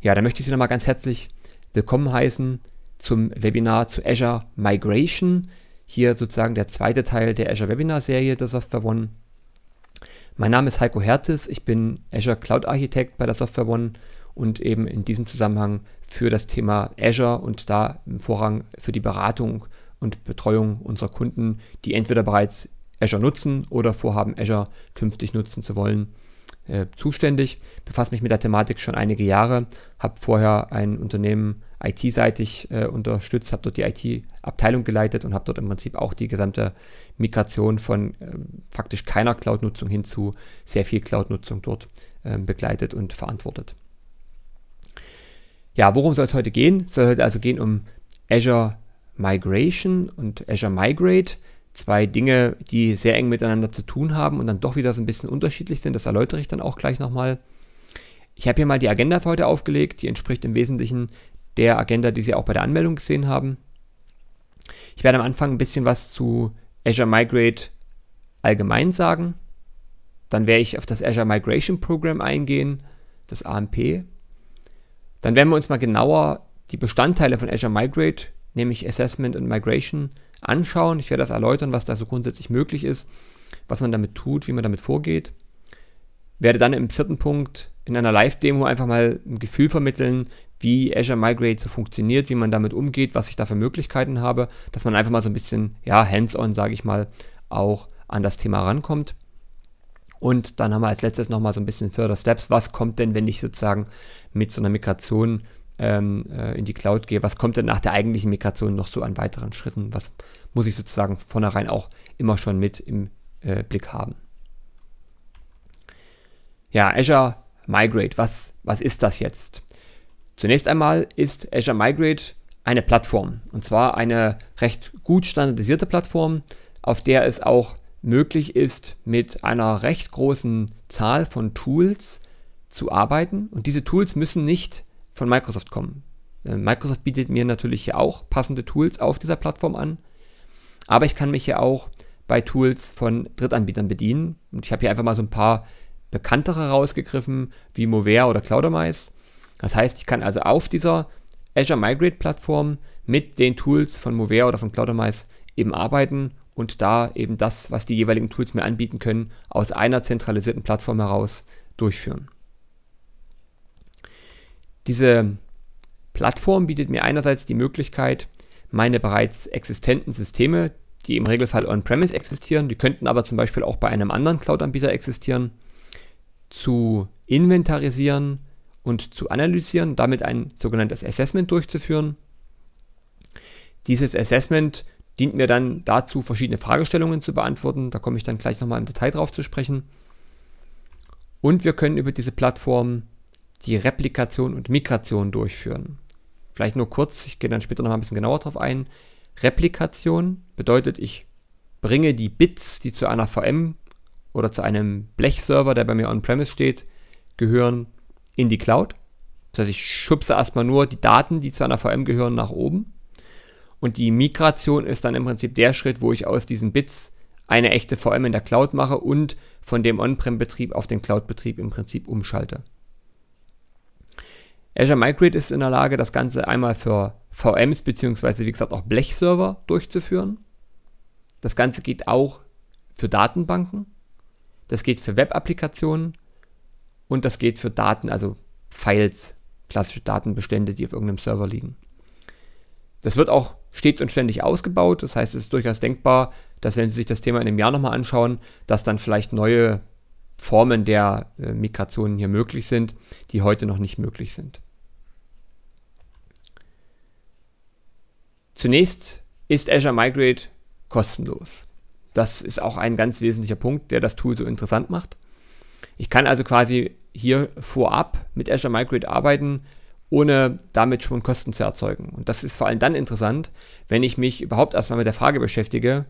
Ja, da möchte ich Sie nochmal ganz herzlich willkommen heißen zum Webinar zu Azure Migration. Hier sozusagen der zweite Teil der Azure Webinar Serie der Software One. Mein Name ist Heiko Hertes, ich bin Azure Cloud Architekt bei der Software One und eben in diesem Zusammenhang für das Thema Azure und da im Vorrang für die Beratung und Betreuung unserer Kunden, die entweder bereits Azure nutzen oder vorhaben, Azure künftig nutzen zu wollen. Äh, zuständig, befasse mich mit der Thematik schon einige Jahre, habe vorher ein Unternehmen IT-seitig äh, unterstützt, habe dort die IT-Abteilung geleitet und habe dort im Prinzip auch die gesamte Migration von ähm, faktisch keiner Cloud-Nutzung hin zu sehr viel Cloud-Nutzung dort ähm, begleitet und verantwortet. Ja, worum soll es heute gehen? Es soll heute also gehen um Azure Migration und Azure Migrate zwei Dinge, die sehr eng miteinander zu tun haben und dann doch wieder so ein bisschen unterschiedlich sind. Das erläutere ich dann auch gleich nochmal. Ich habe hier mal die Agenda für heute aufgelegt. Die entspricht im Wesentlichen der Agenda, die Sie auch bei der Anmeldung gesehen haben. Ich werde am Anfang ein bisschen was zu Azure Migrate allgemein sagen. Dann werde ich auf das Azure Migration Program eingehen, das AMP. Dann werden wir uns mal genauer die Bestandteile von Azure Migrate, nämlich Assessment und Migration, anschauen. Ich werde das erläutern, was da so grundsätzlich möglich ist, was man damit tut, wie man damit vorgeht. Werde dann im vierten Punkt in einer Live-Demo einfach mal ein Gefühl vermitteln, wie Azure Migrate so funktioniert, wie man damit umgeht, was ich da für Möglichkeiten habe, dass man einfach mal so ein bisschen, ja, hands-on, sage ich mal, auch an das Thema rankommt. Und dann haben wir als letztes nochmal so ein bisschen Further Steps. Was kommt denn, wenn ich sozusagen mit so einer Migration ähm, äh, in die Cloud gehe, was kommt denn nach der eigentlichen Migration noch so an weiteren Schritten? Was muss ich sozusagen vornherein auch immer schon mit im äh, Blick haben? Ja, Azure Migrate, was, was ist das jetzt? Zunächst einmal ist Azure Migrate eine Plattform und zwar eine recht gut standardisierte Plattform, auf der es auch möglich ist, mit einer recht großen Zahl von Tools zu arbeiten. Und diese Tools müssen nicht von Microsoft kommen. Äh, Microsoft bietet mir natürlich hier auch passende Tools auf dieser Plattform an, aber ich kann mich hier auch bei Tools von Drittanbietern bedienen. Und ich habe hier einfach mal so ein paar bekanntere rausgegriffen, wie Movea oder Cloudamise. Das heißt, ich kann also auf dieser Azure Migrate Plattform mit den Tools von Movea oder von Cloudamise eben arbeiten und da eben das, was die jeweiligen Tools mir anbieten können, aus einer zentralisierten Plattform heraus durchführen. Diese Plattform bietet mir einerseits die Möglichkeit, meine bereits existenten Systeme, die im Regelfall on-premise existieren, die könnten aber zum Beispiel auch bei einem anderen Cloud-Anbieter existieren, zu inventarisieren und zu analysieren, damit ein sogenanntes Assessment durchzuführen. Dieses Assessment dient mir dann dazu, verschiedene Fragestellungen zu beantworten. Da komme ich dann gleich nochmal im Detail drauf zu sprechen. Und wir können über diese Plattform die Replikation und Migration durchführen. Vielleicht nur kurz, ich gehe dann später nochmal ein bisschen genauer drauf ein. Replikation bedeutet, ich bringe die Bits, die zu einer VM oder zu einem Blechserver, der bei mir on-premise steht, gehören, in die Cloud. Das heißt, ich schubse erstmal nur die Daten, die zu einer VM gehören, nach oben. Und die Migration ist dann im Prinzip der Schritt, wo ich aus diesen Bits eine echte VM in der Cloud mache und von dem On-Prem-Betrieb auf den Cloud-Betrieb im Prinzip umschalte. Azure Migrate ist in der Lage, das Ganze einmal für VMs beziehungsweise wie gesagt auch Blechserver durchzuführen. Das Ganze geht auch für Datenbanken, das geht für Web-Applikationen und das geht für Daten, also Files, klassische Datenbestände, die auf irgendeinem Server liegen. Das wird auch stets und ständig ausgebaut, das heißt es ist durchaus denkbar, dass wenn Sie sich das Thema in einem Jahr nochmal anschauen, dass dann vielleicht neue Formen der äh, Migrationen hier möglich sind, die heute noch nicht möglich sind. Zunächst ist Azure Migrate kostenlos. Das ist auch ein ganz wesentlicher Punkt, der das Tool so interessant macht. Ich kann also quasi hier vorab mit Azure Migrate arbeiten, ohne damit schon Kosten zu erzeugen. Und das ist vor allem dann interessant, wenn ich mich überhaupt erstmal mit der Frage beschäftige,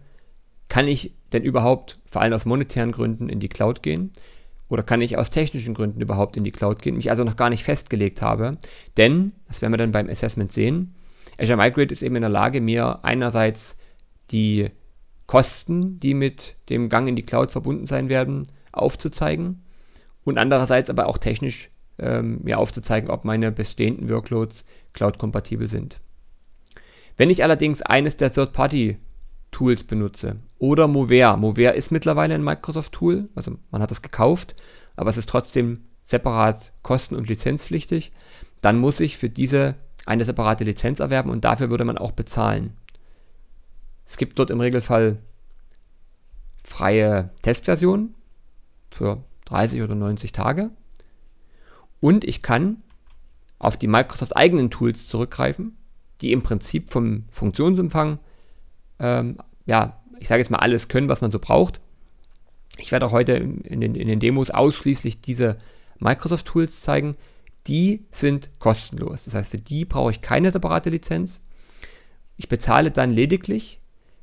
kann ich denn überhaupt vor allem aus monetären Gründen in die Cloud gehen? Oder kann ich aus technischen Gründen überhaupt in die Cloud gehen? Mich also noch gar nicht festgelegt habe. Denn, das werden wir dann beim Assessment sehen, Azure Migrate ist eben in der Lage, mir einerseits die Kosten, die mit dem Gang in die Cloud verbunden sein werden, aufzuzeigen und andererseits aber auch technisch ähm, mir aufzuzeigen, ob meine bestehenden Workloads cloud-kompatibel sind. Wenn ich allerdings eines der Third-Party-Tools benutze oder Mover, Mover ist mittlerweile ein Microsoft-Tool, also man hat es gekauft, aber es ist trotzdem separat kosten- und lizenzpflichtig, dann muss ich für diese eine separate Lizenz erwerben und dafür würde man auch bezahlen. Es gibt dort im Regelfall freie Testversionen für 30 oder 90 Tage. Und ich kann auf die Microsoft eigenen Tools zurückgreifen, die im Prinzip vom Funktionsumfang, ähm, ja, ich sage jetzt mal alles können, was man so braucht. Ich werde auch heute in den, in den Demos ausschließlich diese Microsoft Tools zeigen, die sind kostenlos. Das heißt, für die brauche ich keine separate Lizenz. Ich bezahle dann lediglich,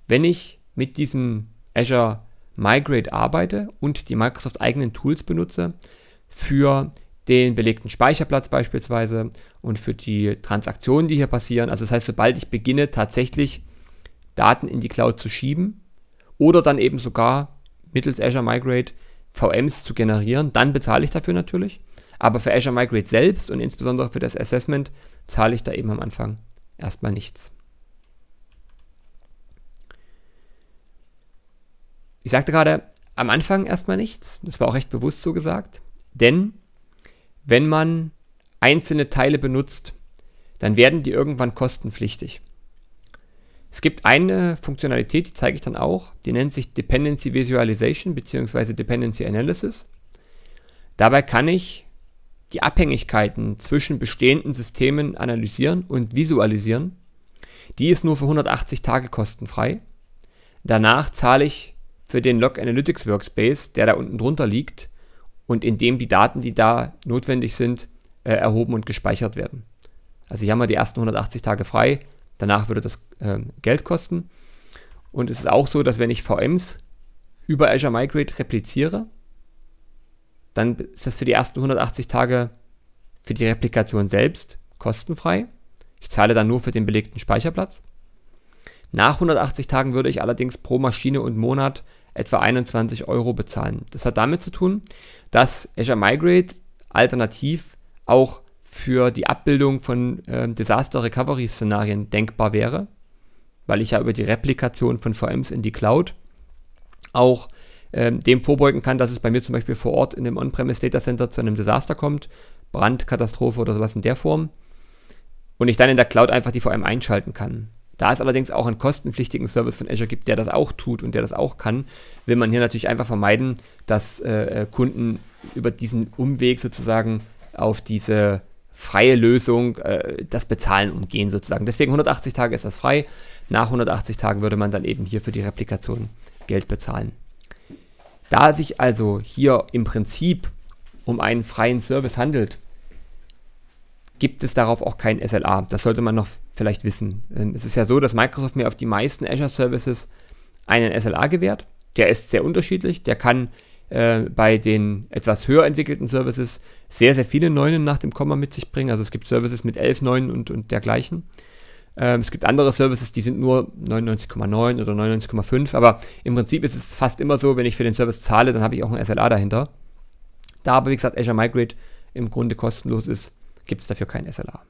wenn ich mit diesem Azure Migrate arbeite und die Microsoft eigenen Tools benutze für den belegten Speicherplatz beispielsweise und für die Transaktionen, die hier passieren. Also das heißt, sobald ich beginne, tatsächlich Daten in die Cloud zu schieben oder dann eben sogar mittels Azure Migrate VMs zu generieren, dann bezahle ich dafür natürlich. Aber für Azure Migrate selbst und insbesondere für das Assessment zahle ich da eben am Anfang erstmal nichts. Ich sagte gerade am Anfang erstmal nichts, das war auch recht bewusst so gesagt, denn wenn man einzelne Teile benutzt, dann werden die irgendwann kostenpflichtig. Es gibt eine Funktionalität, die zeige ich dann auch, die nennt sich Dependency Visualization bzw. Dependency Analysis. Dabei kann ich die Abhängigkeiten zwischen bestehenden Systemen analysieren und visualisieren. Die ist nur für 180 Tage kostenfrei. Danach zahle ich für den Log Analytics Workspace, der da unten drunter liegt und in dem die Daten, die da notwendig sind, äh, erhoben und gespeichert werden. Also hier haben wir die ersten 180 Tage frei, danach würde das äh, Geld kosten. Und es ist auch so, dass wenn ich VMs über Azure Migrate repliziere, dann ist das für die ersten 180 Tage für die Replikation selbst kostenfrei. Ich zahle dann nur für den belegten Speicherplatz. Nach 180 Tagen würde ich allerdings pro Maschine und Monat etwa 21 Euro bezahlen. Das hat damit zu tun, dass Azure Migrate alternativ auch für die Abbildung von äh, Disaster Recovery Szenarien denkbar wäre, weil ich ja über die Replikation von VMs in die Cloud auch ähm, dem vorbeugen kann, dass es bei mir zum Beispiel vor Ort in dem On-Premise Data Center zu einem Desaster kommt, Brandkatastrophe oder sowas in der Form. Und ich dann in der Cloud einfach die VM einschalten kann. Da es allerdings auch einen kostenpflichtigen Service von Azure gibt, der das auch tut und der das auch kann, will man hier natürlich einfach vermeiden, dass äh, äh Kunden über diesen Umweg sozusagen auf diese freie Lösung äh, das Bezahlen umgehen sozusagen. Deswegen 180 Tage ist das frei. Nach 180 Tagen würde man dann eben hier für die Replikation Geld bezahlen. Da es sich also hier im Prinzip um einen freien Service handelt, gibt es darauf auch kein SLA. Das sollte man noch vielleicht wissen. Ähm, es ist ja so, dass Microsoft mir auf die meisten Azure Services einen SLA gewährt. Der ist sehr unterschiedlich. Der kann äh, bei den etwas höher entwickelten Services sehr, sehr viele Neunen nach dem Komma mit sich bringen. Also es gibt Services mit elf Neunen und, und dergleichen. Ähm, es gibt andere Services, die sind nur 99,9 oder 99,5, aber im Prinzip ist es fast immer so, wenn ich für den Service zahle, dann habe ich auch ein SLA dahinter. Da aber, wie gesagt, Azure Migrate im Grunde kostenlos ist, gibt es dafür kein SLA.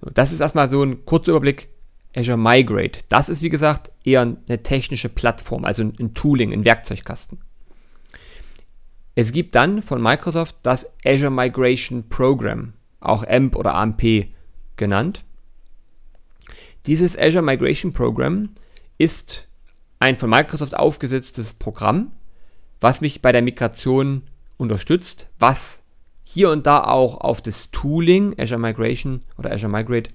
So, das ist erstmal so ein kurzer Überblick. Azure Migrate, das ist wie gesagt eher eine technische Plattform, also ein, ein Tooling, ein Werkzeugkasten. Es gibt dann von Microsoft das Azure Migration Program, auch AMP oder AMP genannt. Dieses Azure Migration Program ist ein von Microsoft aufgesetztes Programm, was mich bei der Migration unterstützt, was hier und da auch auf das Tooling Azure Migration oder Azure Migrate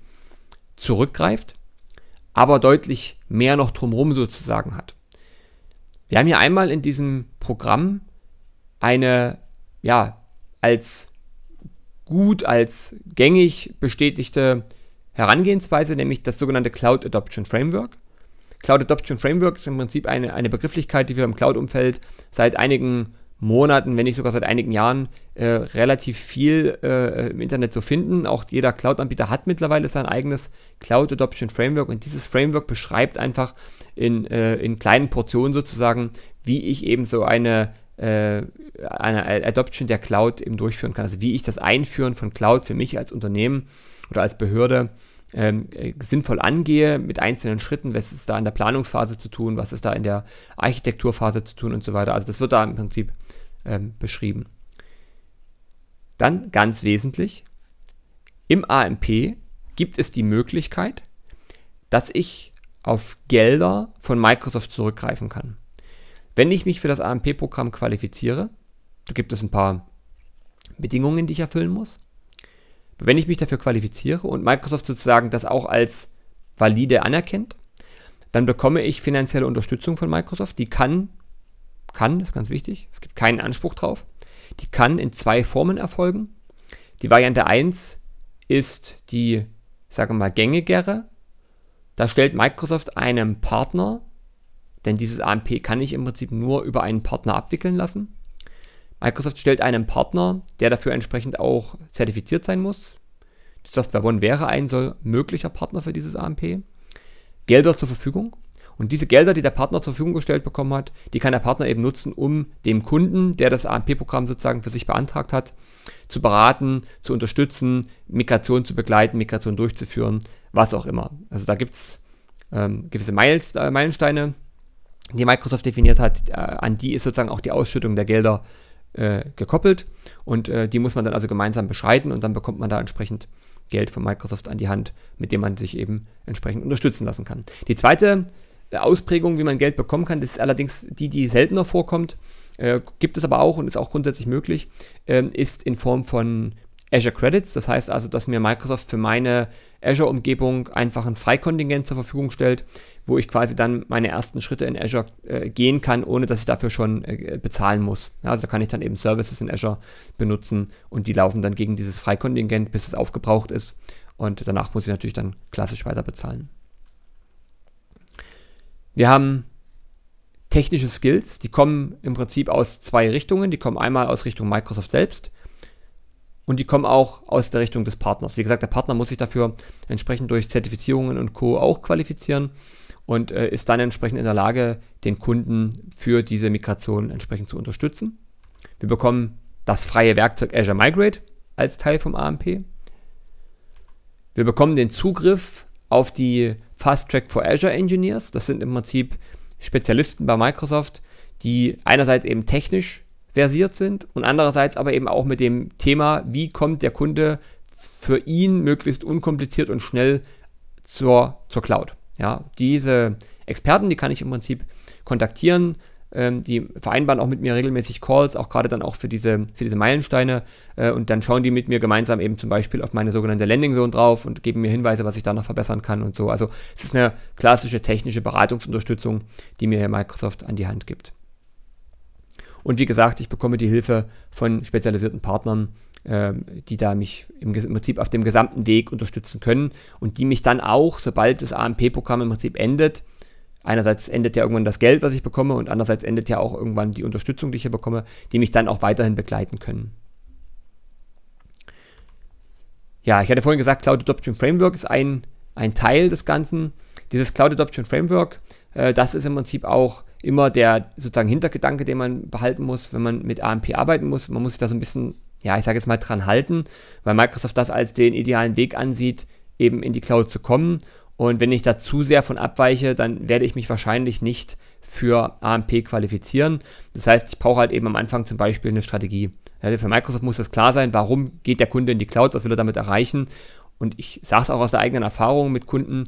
zurückgreift, aber deutlich mehr noch drumherum sozusagen hat. Wir haben hier einmal in diesem Programm eine, ja, als gut, als gängig bestätigte Herangehensweise, nämlich das sogenannte Cloud Adoption Framework. Cloud Adoption Framework ist im Prinzip eine, eine Begrifflichkeit, die wir im Cloud-Umfeld seit einigen Monaten, wenn nicht sogar seit einigen Jahren, äh, relativ viel äh, im Internet zu so finden. Auch jeder Cloud-Anbieter hat mittlerweile sein eigenes Cloud Adoption Framework und dieses Framework beschreibt einfach in, äh, in kleinen Portionen sozusagen, wie ich eben so eine, äh, eine Adoption der Cloud eben durchführen kann. Also wie ich das Einführen von Cloud für mich als Unternehmen oder als Behörde ähm, äh, sinnvoll angehe mit einzelnen Schritten, was ist da in der Planungsphase zu tun, was ist da in der Architekturphase zu tun und so weiter. Also das wird da im Prinzip ähm, beschrieben. Dann ganz wesentlich, im AMP gibt es die Möglichkeit, dass ich auf Gelder von Microsoft zurückgreifen kann. Wenn ich mich für das AMP-Programm qualifiziere, da gibt es ein paar Bedingungen, die ich erfüllen muss wenn ich mich dafür qualifiziere und Microsoft sozusagen das auch als valide anerkennt, dann bekomme ich finanzielle Unterstützung von Microsoft. Die kann, kann, das ist ganz wichtig, es gibt keinen Anspruch drauf, die kann in zwei Formen erfolgen. Die Variante 1 ist die, sagen wir mal, gängigere. Da stellt Microsoft einem Partner, denn dieses AMP kann ich im Prinzip nur über einen Partner abwickeln lassen, Microsoft stellt einen Partner, der dafür entsprechend auch zertifiziert sein muss. Die Software One wäre ein soll möglicher Partner für dieses AMP. Gelder zur Verfügung. Und diese Gelder, die der Partner zur Verfügung gestellt bekommen hat, die kann der Partner eben nutzen, um dem Kunden, der das AMP-Programm sozusagen für sich beantragt hat, zu beraten, zu unterstützen, Migration zu begleiten, Migration durchzuführen, was auch immer. Also da gibt es ähm, gewisse Miles, äh, Meilensteine, die Microsoft definiert hat, äh, an die ist sozusagen auch die Ausschüttung der Gelder äh, gekoppelt und äh, die muss man dann also gemeinsam beschreiten und dann bekommt man da entsprechend Geld von Microsoft an die Hand, mit dem man sich eben entsprechend unterstützen lassen kann. Die zweite äh, Ausprägung, wie man Geld bekommen kann, das ist allerdings die, die seltener vorkommt, äh, gibt es aber auch und ist auch grundsätzlich möglich, ähm, ist in Form von Azure Credits. Das heißt also, dass mir Microsoft für meine Azure-Umgebung einfach ein Freikontingent zur Verfügung stellt, wo ich quasi dann meine ersten Schritte in Azure äh, gehen kann, ohne dass ich dafür schon äh, bezahlen muss. Ja, also kann ich dann eben Services in Azure benutzen und die laufen dann gegen dieses Freikontingent, bis es aufgebraucht ist. Und danach muss ich natürlich dann klassisch weiter bezahlen. Wir haben technische Skills, die kommen im Prinzip aus zwei Richtungen. Die kommen einmal aus Richtung Microsoft selbst und die kommen auch aus der Richtung des Partners. Wie gesagt, der Partner muss sich dafür entsprechend durch Zertifizierungen und Co. auch qualifizieren und äh, ist dann entsprechend in der Lage, den Kunden für diese Migration entsprechend zu unterstützen. Wir bekommen das freie Werkzeug Azure Migrate als Teil vom AMP. Wir bekommen den Zugriff auf die Fast Track for Azure Engineers. Das sind im Prinzip Spezialisten bei Microsoft, die einerseits eben technisch versiert sind und andererseits aber eben auch mit dem Thema, wie kommt der Kunde für ihn möglichst unkompliziert und schnell zur, zur Cloud. Ja, diese Experten, die kann ich im Prinzip kontaktieren, ähm, die vereinbaren auch mit mir regelmäßig Calls, auch gerade dann auch für diese, für diese Meilensteine äh, und dann schauen die mit mir gemeinsam eben zum Beispiel auf meine sogenannte Landing Zone drauf und geben mir Hinweise, was ich da noch verbessern kann und so. Also es ist eine klassische technische Beratungsunterstützung, die mir Microsoft an die Hand gibt. Und wie gesagt, ich bekomme die Hilfe von spezialisierten Partnern, ähm, die da mich im, im, Prinzip auf dem gesamten Weg unterstützen können und die mich dann auch, sobald das AMP-Programm im Prinzip endet, einerseits endet ja irgendwann das Geld, was ich bekomme und andererseits endet ja auch irgendwann die Unterstützung, die ich hier bekomme, die mich dann auch weiterhin begleiten können. Ja, ich hatte vorhin gesagt, Cloud Adoption Framework ist ein, ein Teil des Ganzen. Dieses Cloud Adoption Framework, äh, das ist im Prinzip auch immer der sozusagen Hintergedanke, den man behalten muss, wenn man mit AMP arbeiten muss. Man muss sich da so ein bisschen, ja, ich sage jetzt mal dran halten, weil Microsoft das als den idealen Weg ansieht, eben in die Cloud zu kommen. Und wenn ich da zu sehr von abweiche, dann werde ich mich wahrscheinlich nicht für AMP qualifizieren. Das heißt, ich brauche halt eben am Anfang zum Beispiel eine Strategie. Also für Microsoft muss das klar sein, warum geht der Kunde in die Cloud, was will er damit erreichen. Und ich sage es auch aus der eigenen Erfahrung mit Kunden,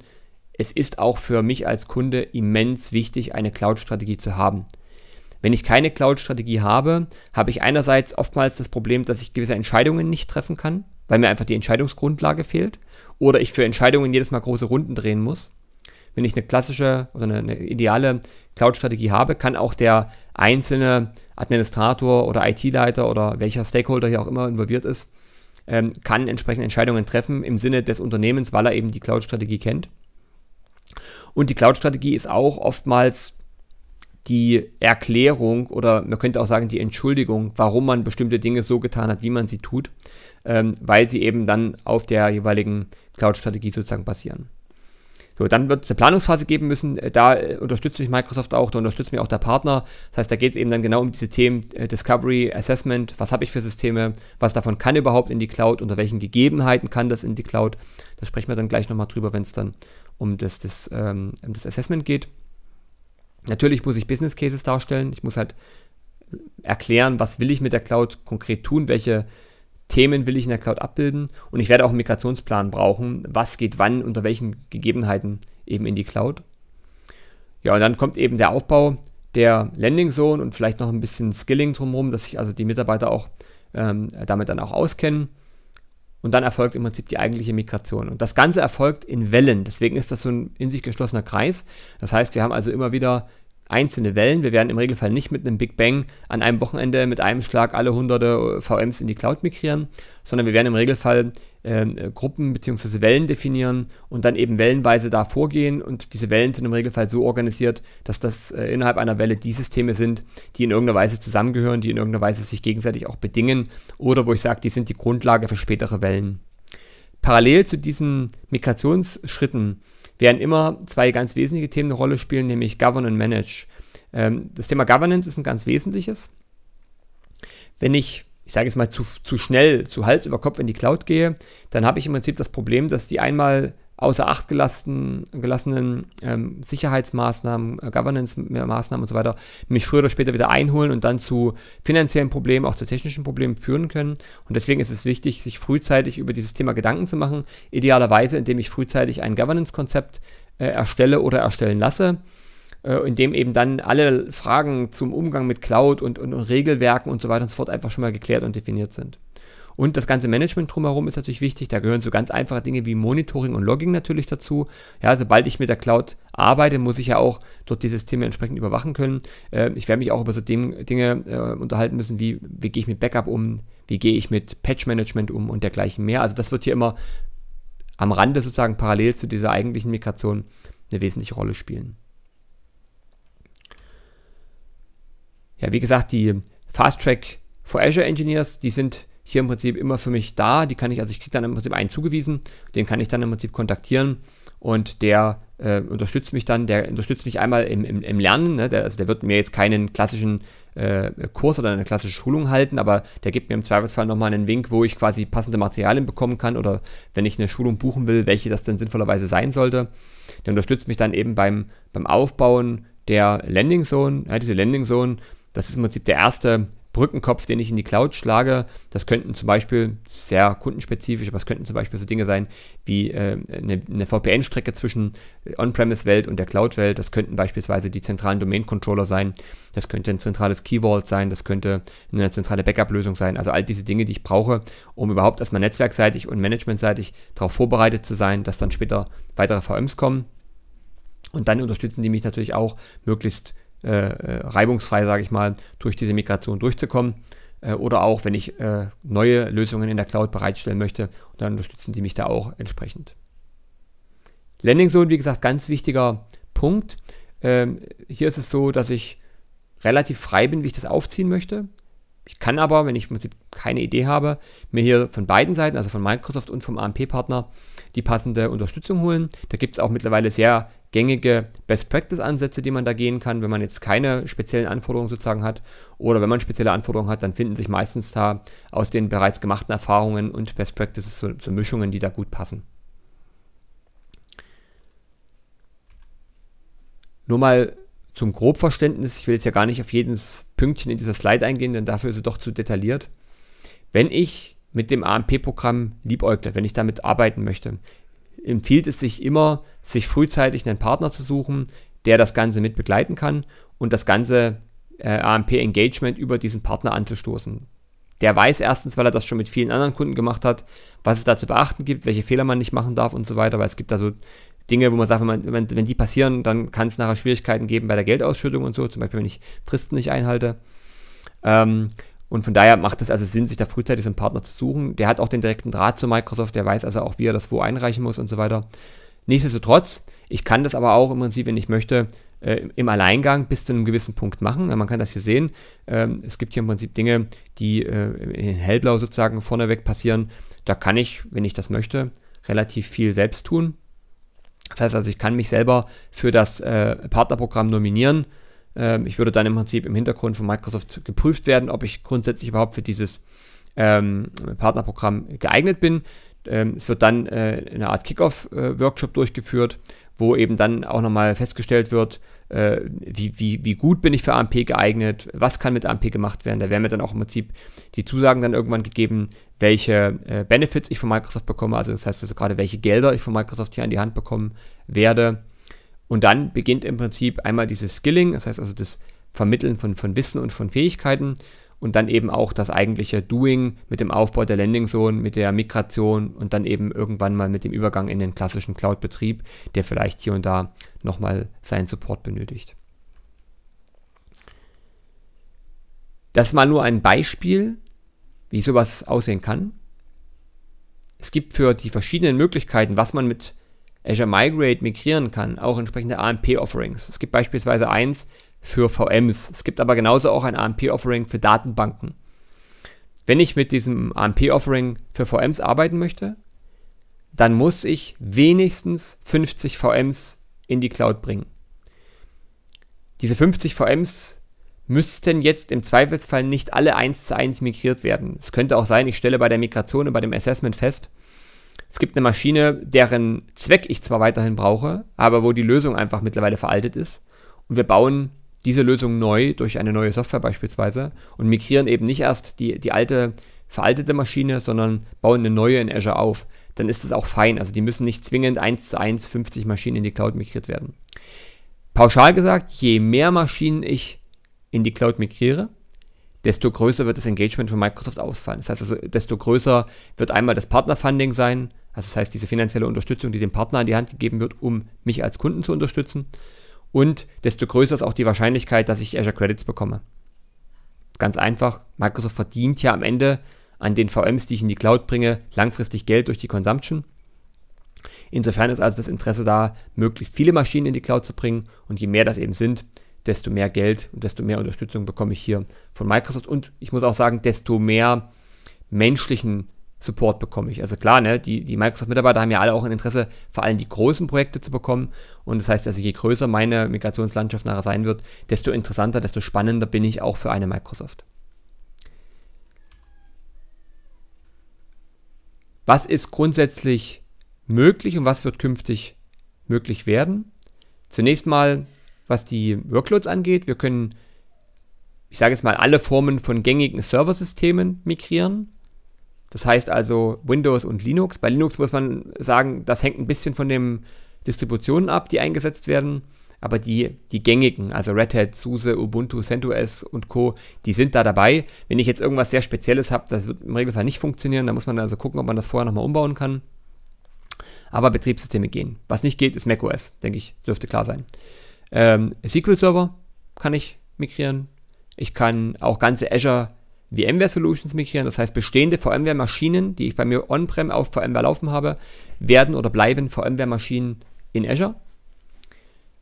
es ist auch für mich als Kunde immens wichtig, eine Cloud-Strategie zu haben. Wenn ich keine Cloud-Strategie habe, habe ich einerseits oftmals das Problem, dass ich gewisse Entscheidungen nicht treffen kann, weil mir einfach die Entscheidungsgrundlage fehlt oder ich für Entscheidungen jedes Mal große Runden drehen muss. Wenn ich eine klassische oder eine, eine ideale Cloud-Strategie habe, kann auch der einzelne Administrator oder IT-Leiter oder welcher Stakeholder hier auch immer involviert ist, ähm, kann entsprechende Entscheidungen treffen im Sinne des Unternehmens, weil er eben die Cloud-Strategie kennt. Und die Cloud-Strategie ist auch oftmals die Erklärung oder man könnte auch sagen die Entschuldigung, warum man bestimmte Dinge so getan hat, wie man sie tut, ähm, weil sie eben dann auf der jeweiligen Cloud-Strategie sozusagen basieren. So, dann wird es eine Planungsphase geben müssen. Äh, da äh, unterstützt mich Microsoft auch, da unterstützt mich auch der Partner. Das heißt, da geht es eben dann genau um diese Themen äh, Discovery, Assessment, was habe ich für Systeme, was davon kann überhaupt in die Cloud, unter welchen Gegebenheiten kann das in die Cloud. Da sprechen wir dann gleich nochmal drüber, wenn es dann um das, das, ähm, das Assessment geht. Natürlich muss ich Business Cases darstellen. Ich muss halt äh, erklären, was will ich mit der Cloud konkret tun, welche Themen will ich in der Cloud abbilden und ich werde auch einen Migrationsplan brauchen, was geht wann, unter welchen Gegebenheiten eben in die Cloud. Ja, und dann kommt eben der Aufbau der Landing Zone und vielleicht noch ein bisschen Skilling drumherum, dass sich also die Mitarbeiter auch ähm, damit dann auch auskennen. Und dann erfolgt im Prinzip die eigentliche Migration. Und das Ganze erfolgt in Wellen. Deswegen ist das so ein in sich geschlossener Kreis. Das heißt, wir haben also immer wieder einzelne Wellen. Wir werden im Regelfall nicht mit einem Big Bang an einem Wochenende mit einem Schlag alle hunderte VMs in die Cloud migrieren, sondern wir werden im Regelfall ähm, äh, Gruppen bzw. Wellen definieren und dann eben wellenweise da vorgehen. Und diese Wellen sind im Regelfall so organisiert, dass das äh, innerhalb einer Welle die Systeme sind, die in irgendeiner Weise zusammengehören, die in irgendeiner Weise sich gegenseitig auch bedingen oder wo ich sage, die sind die Grundlage für spätere Wellen. Parallel zu diesen Migrationsschritten werden immer zwei ganz wesentliche Themen eine Rolle spielen, nämlich Govern und Manage. Ähm, das Thema Governance ist ein ganz wesentliches. Wenn ich ich sage jetzt mal, zu, zu schnell, zu Hals über Kopf in die Cloud gehe, dann habe ich im Prinzip das Problem, dass die einmal außer Acht gelassen, gelassenen ähm, Sicherheitsmaßnahmen, äh, Governance-Maßnahmen und so weiter mich früher oder später wieder einholen und dann zu finanziellen Problemen, auch zu technischen Problemen führen können. Und deswegen ist es wichtig, sich frühzeitig über dieses Thema Gedanken zu machen, idealerweise, indem ich frühzeitig ein Governance-Konzept äh, erstelle oder erstellen lasse äh, in dem eben dann alle Fragen zum Umgang mit Cloud und, und, und Regelwerken und so weiter und so fort einfach schon mal geklärt und definiert sind. Und das ganze Management drumherum ist natürlich wichtig. Da gehören so ganz einfache Dinge wie Monitoring und Logging natürlich dazu. Ja, sobald ich mit der Cloud arbeite, muss ich ja auch dort die Systeme entsprechend überwachen können. Äh, ich werde mich auch über so dem, Dinge äh, unterhalten müssen, wie, wie gehe ich mit Backup um, wie gehe ich mit Patch-Management um und dergleichen mehr. Also das wird hier immer am Rande sozusagen parallel zu dieser eigentlichen Migration eine wesentliche Rolle spielen. ja, wie gesagt, die Fast Track for Azure Engineers, die sind hier im Prinzip immer für mich da. Die kann ich, also ich kriege dann im Prinzip einen zugewiesen, den kann ich dann im Prinzip kontaktieren und der äh, unterstützt mich dann, der unterstützt mich einmal im, im, im Lernen. Ne? Der, also der wird mir jetzt keinen klassischen äh, Kurs oder eine klassische Schulung halten, aber der gibt mir im Zweifelsfall nochmal einen Wink, wo ich quasi passende Materialien bekommen kann oder wenn ich eine Schulung buchen will, welche das denn sinnvollerweise sein sollte. Der unterstützt mich dann eben beim, beim Aufbauen der Landing Zone. Ja, diese Landing Zone, das ist im Prinzip der erste Brückenkopf, den ich in die Cloud schlage. Das könnten zum Beispiel, sehr kundenspezifisch, aber es könnten zum Beispiel so Dinge sein wie äh, eine, eine VPN-Strecke zwischen On-Premise-Welt und der Cloud-Welt. Das könnten beispielsweise die zentralen Domain-Controller sein. Das könnte ein zentrales Key Vault sein. Das könnte eine zentrale Backup-Lösung sein. Also all diese Dinge, die ich brauche, um überhaupt erstmal netzwerkseitig und managementseitig darauf vorbereitet zu sein, dass dann später weitere VMs kommen. Und dann unterstützen die mich natürlich auch, möglichst äh, äh, reibungsfrei, sage ich mal, durch diese Migration durchzukommen. Äh, oder auch, wenn ich äh, neue Lösungen in der Cloud bereitstellen möchte, dann unterstützen die mich da auch entsprechend. Landing Zone, wie gesagt, ganz wichtiger Punkt. Ähm, hier ist es so, dass ich relativ frei bin, wie ich das aufziehen möchte. Ich kann aber, wenn ich im Prinzip keine Idee habe, mir hier von beiden Seiten, also von Microsoft und vom AMP-Partner, die passende Unterstützung holen. Da gibt es auch mittlerweile sehr gängige Best-Practice-Ansätze, die man da gehen kann, wenn man jetzt keine speziellen Anforderungen sozusagen hat. Oder wenn man spezielle Anforderungen hat, dann finden sich meistens da aus den bereits gemachten Erfahrungen und Best Practices so, so Mischungen, die da gut passen. Nur mal zum Grobverständnis, ich will jetzt ja gar nicht auf jedes Pünktchen in dieser Slide eingehen, denn dafür ist es doch zu detailliert. Wenn ich mit dem AMP-Programm liebäugle, wenn ich damit arbeiten möchte, empfiehlt es sich immer, sich frühzeitig einen Partner zu suchen, der das Ganze mit begleiten kann und das ganze äh, AMP-Engagement über diesen Partner anzustoßen. Der weiß erstens, weil er das schon mit vielen anderen Kunden gemacht hat, was es da zu beachten gibt, welche Fehler man nicht machen darf und so weiter, weil es gibt da so Dinge, wo man sagt, wenn, man, wenn, wenn die passieren, dann kann es nachher Schwierigkeiten geben bei der Geldausschüttung und so, zum Beispiel wenn ich Fristen nicht einhalte. Ähm, und von daher macht es also Sinn, sich da frühzeitig so einen Partner zu suchen. Der hat auch den direkten Draht zu Microsoft, der weiß also auch, wie er das wo einreichen muss und so weiter. Nichtsdestotrotz, ich kann das aber auch im Prinzip, wenn ich möchte, äh, im Alleingang bis zu einem gewissen Punkt machen. Man kann das hier sehen. Ähm, es gibt hier im Prinzip Dinge, die äh, in hellblau sozusagen vorneweg passieren. Da kann ich, wenn ich das möchte, relativ viel selbst tun. Das heißt also, ich kann mich selber für das äh, Partnerprogramm nominieren ähm, ich würde dann im Prinzip im Hintergrund von Microsoft geprüft werden, ob ich grundsätzlich überhaupt für dieses ähm, Partnerprogramm geeignet bin. Ähm, es wird dann äh, eine Art Kickoff-Workshop äh, durchgeführt, wo eben dann auch nochmal festgestellt wird, äh, wie, wie, wie gut bin ich für AMP geeignet, was kann mit AMP gemacht werden. Da werden mir dann auch im Prinzip die Zusagen dann irgendwann gegeben, welche äh, Benefits ich von Microsoft bekomme, also das heißt also gerade welche Gelder ich von Microsoft hier an die Hand bekommen werde und dann beginnt im Prinzip einmal dieses Skilling, das heißt also das Vermitteln von, von Wissen und von Fähigkeiten und dann eben auch das eigentliche Doing mit dem Aufbau der Landing Zone, mit der Migration und dann eben irgendwann mal mit dem Übergang in den klassischen Cloud-Betrieb, der vielleicht hier und da nochmal seinen Support benötigt. Das mal nur ein Beispiel, wie sowas aussehen kann. Es gibt für die verschiedenen Möglichkeiten, was man mit Azure Migrate migrieren kann, auch entsprechende AMP-Offerings. Es gibt beispielsweise eins für VMs. Es gibt aber genauso auch ein AMP-Offering für Datenbanken. Wenn ich mit diesem AMP-Offering für VMs arbeiten möchte, dann muss ich wenigstens 50 VMs in die Cloud bringen. Diese 50 VMs müssten jetzt im Zweifelsfall nicht alle eins zu eins migriert werden. Es könnte auch sein, ich stelle bei der Migration und bei dem Assessment fest, es gibt eine Maschine, deren Zweck ich zwar weiterhin brauche, aber wo die Lösung einfach mittlerweile veraltet ist. Und wir bauen diese Lösung neu durch eine neue Software beispielsweise und migrieren eben nicht erst die, die alte veraltete Maschine, sondern bauen eine neue in Azure auf. Dann ist das auch fein. Also die müssen nicht zwingend 1 zu 1 50 Maschinen in die Cloud migriert werden. Pauschal gesagt, je mehr Maschinen ich in die Cloud migriere, desto größer wird das Engagement von Microsoft ausfallen. Das heißt also, desto größer wird einmal das Partnerfunding sein also das heißt, diese finanzielle Unterstützung, die dem Partner an die Hand gegeben wird, um mich als Kunden zu unterstützen. Und desto größer ist auch die Wahrscheinlichkeit, dass ich Azure Credits bekomme. Ganz einfach, Microsoft verdient ja am Ende an den VMs, die ich in die Cloud bringe, langfristig Geld durch die Consumption. Insofern ist also das Interesse da, möglichst viele Maschinen in die Cloud zu bringen. Und je mehr das eben sind, desto mehr Geld und desto mehr Unterstützung bekomme ich hier von Microsoft. Und ich muss auch sagen, desto mehr menschlichen Support bekomme ich. Also klar, ne, die, die Microsoft-Mitarbeiter haben ja alle auch ein Interesse, vor allem die großen Projekte zu bekommen. Und das heißt also, je größer meine Migrationslandschaft nachher sein wird, desto interessanter, desto spannender bin ich auch für eine Microsoft. Was ist grundsätzlich möglich und was wird künftig möglich werden? Zunächst mal, was die Workloads angeht, wir können, ich sage jetzt mal, alle Formen von gängigen Serversystemen migrieren. Das heißt also Windows und Linux. Bei Linux muss man sagen, das hängt ein bisschen von den Distributionen ab, die eingesetzt werden. Aber die, die gängigen, also Red Hat, SUSE, Ubuntu, CentOS und Co., die sind da dabei. Wenn ich jetzt irgendwas sehr Spezielles habe, das wird im Regelfall nicht funktionieren. Da muss man also gucken, ob man das vorher nochmal umbauen kann. Aber Betriebssysteme gehen. Was nicht geht, ist macOS, denke ich, dürfte klar sein. Ähm, SQL Server kann ich migrieren. Ich kann auch ganze Azure VMware-Solutions migrieren. Das heißt, bestehende VMware-Maschinen, die ich bei mir on-prem auf VMware laufen habe, werden oder bleiben VMware-Maschinen in Azure.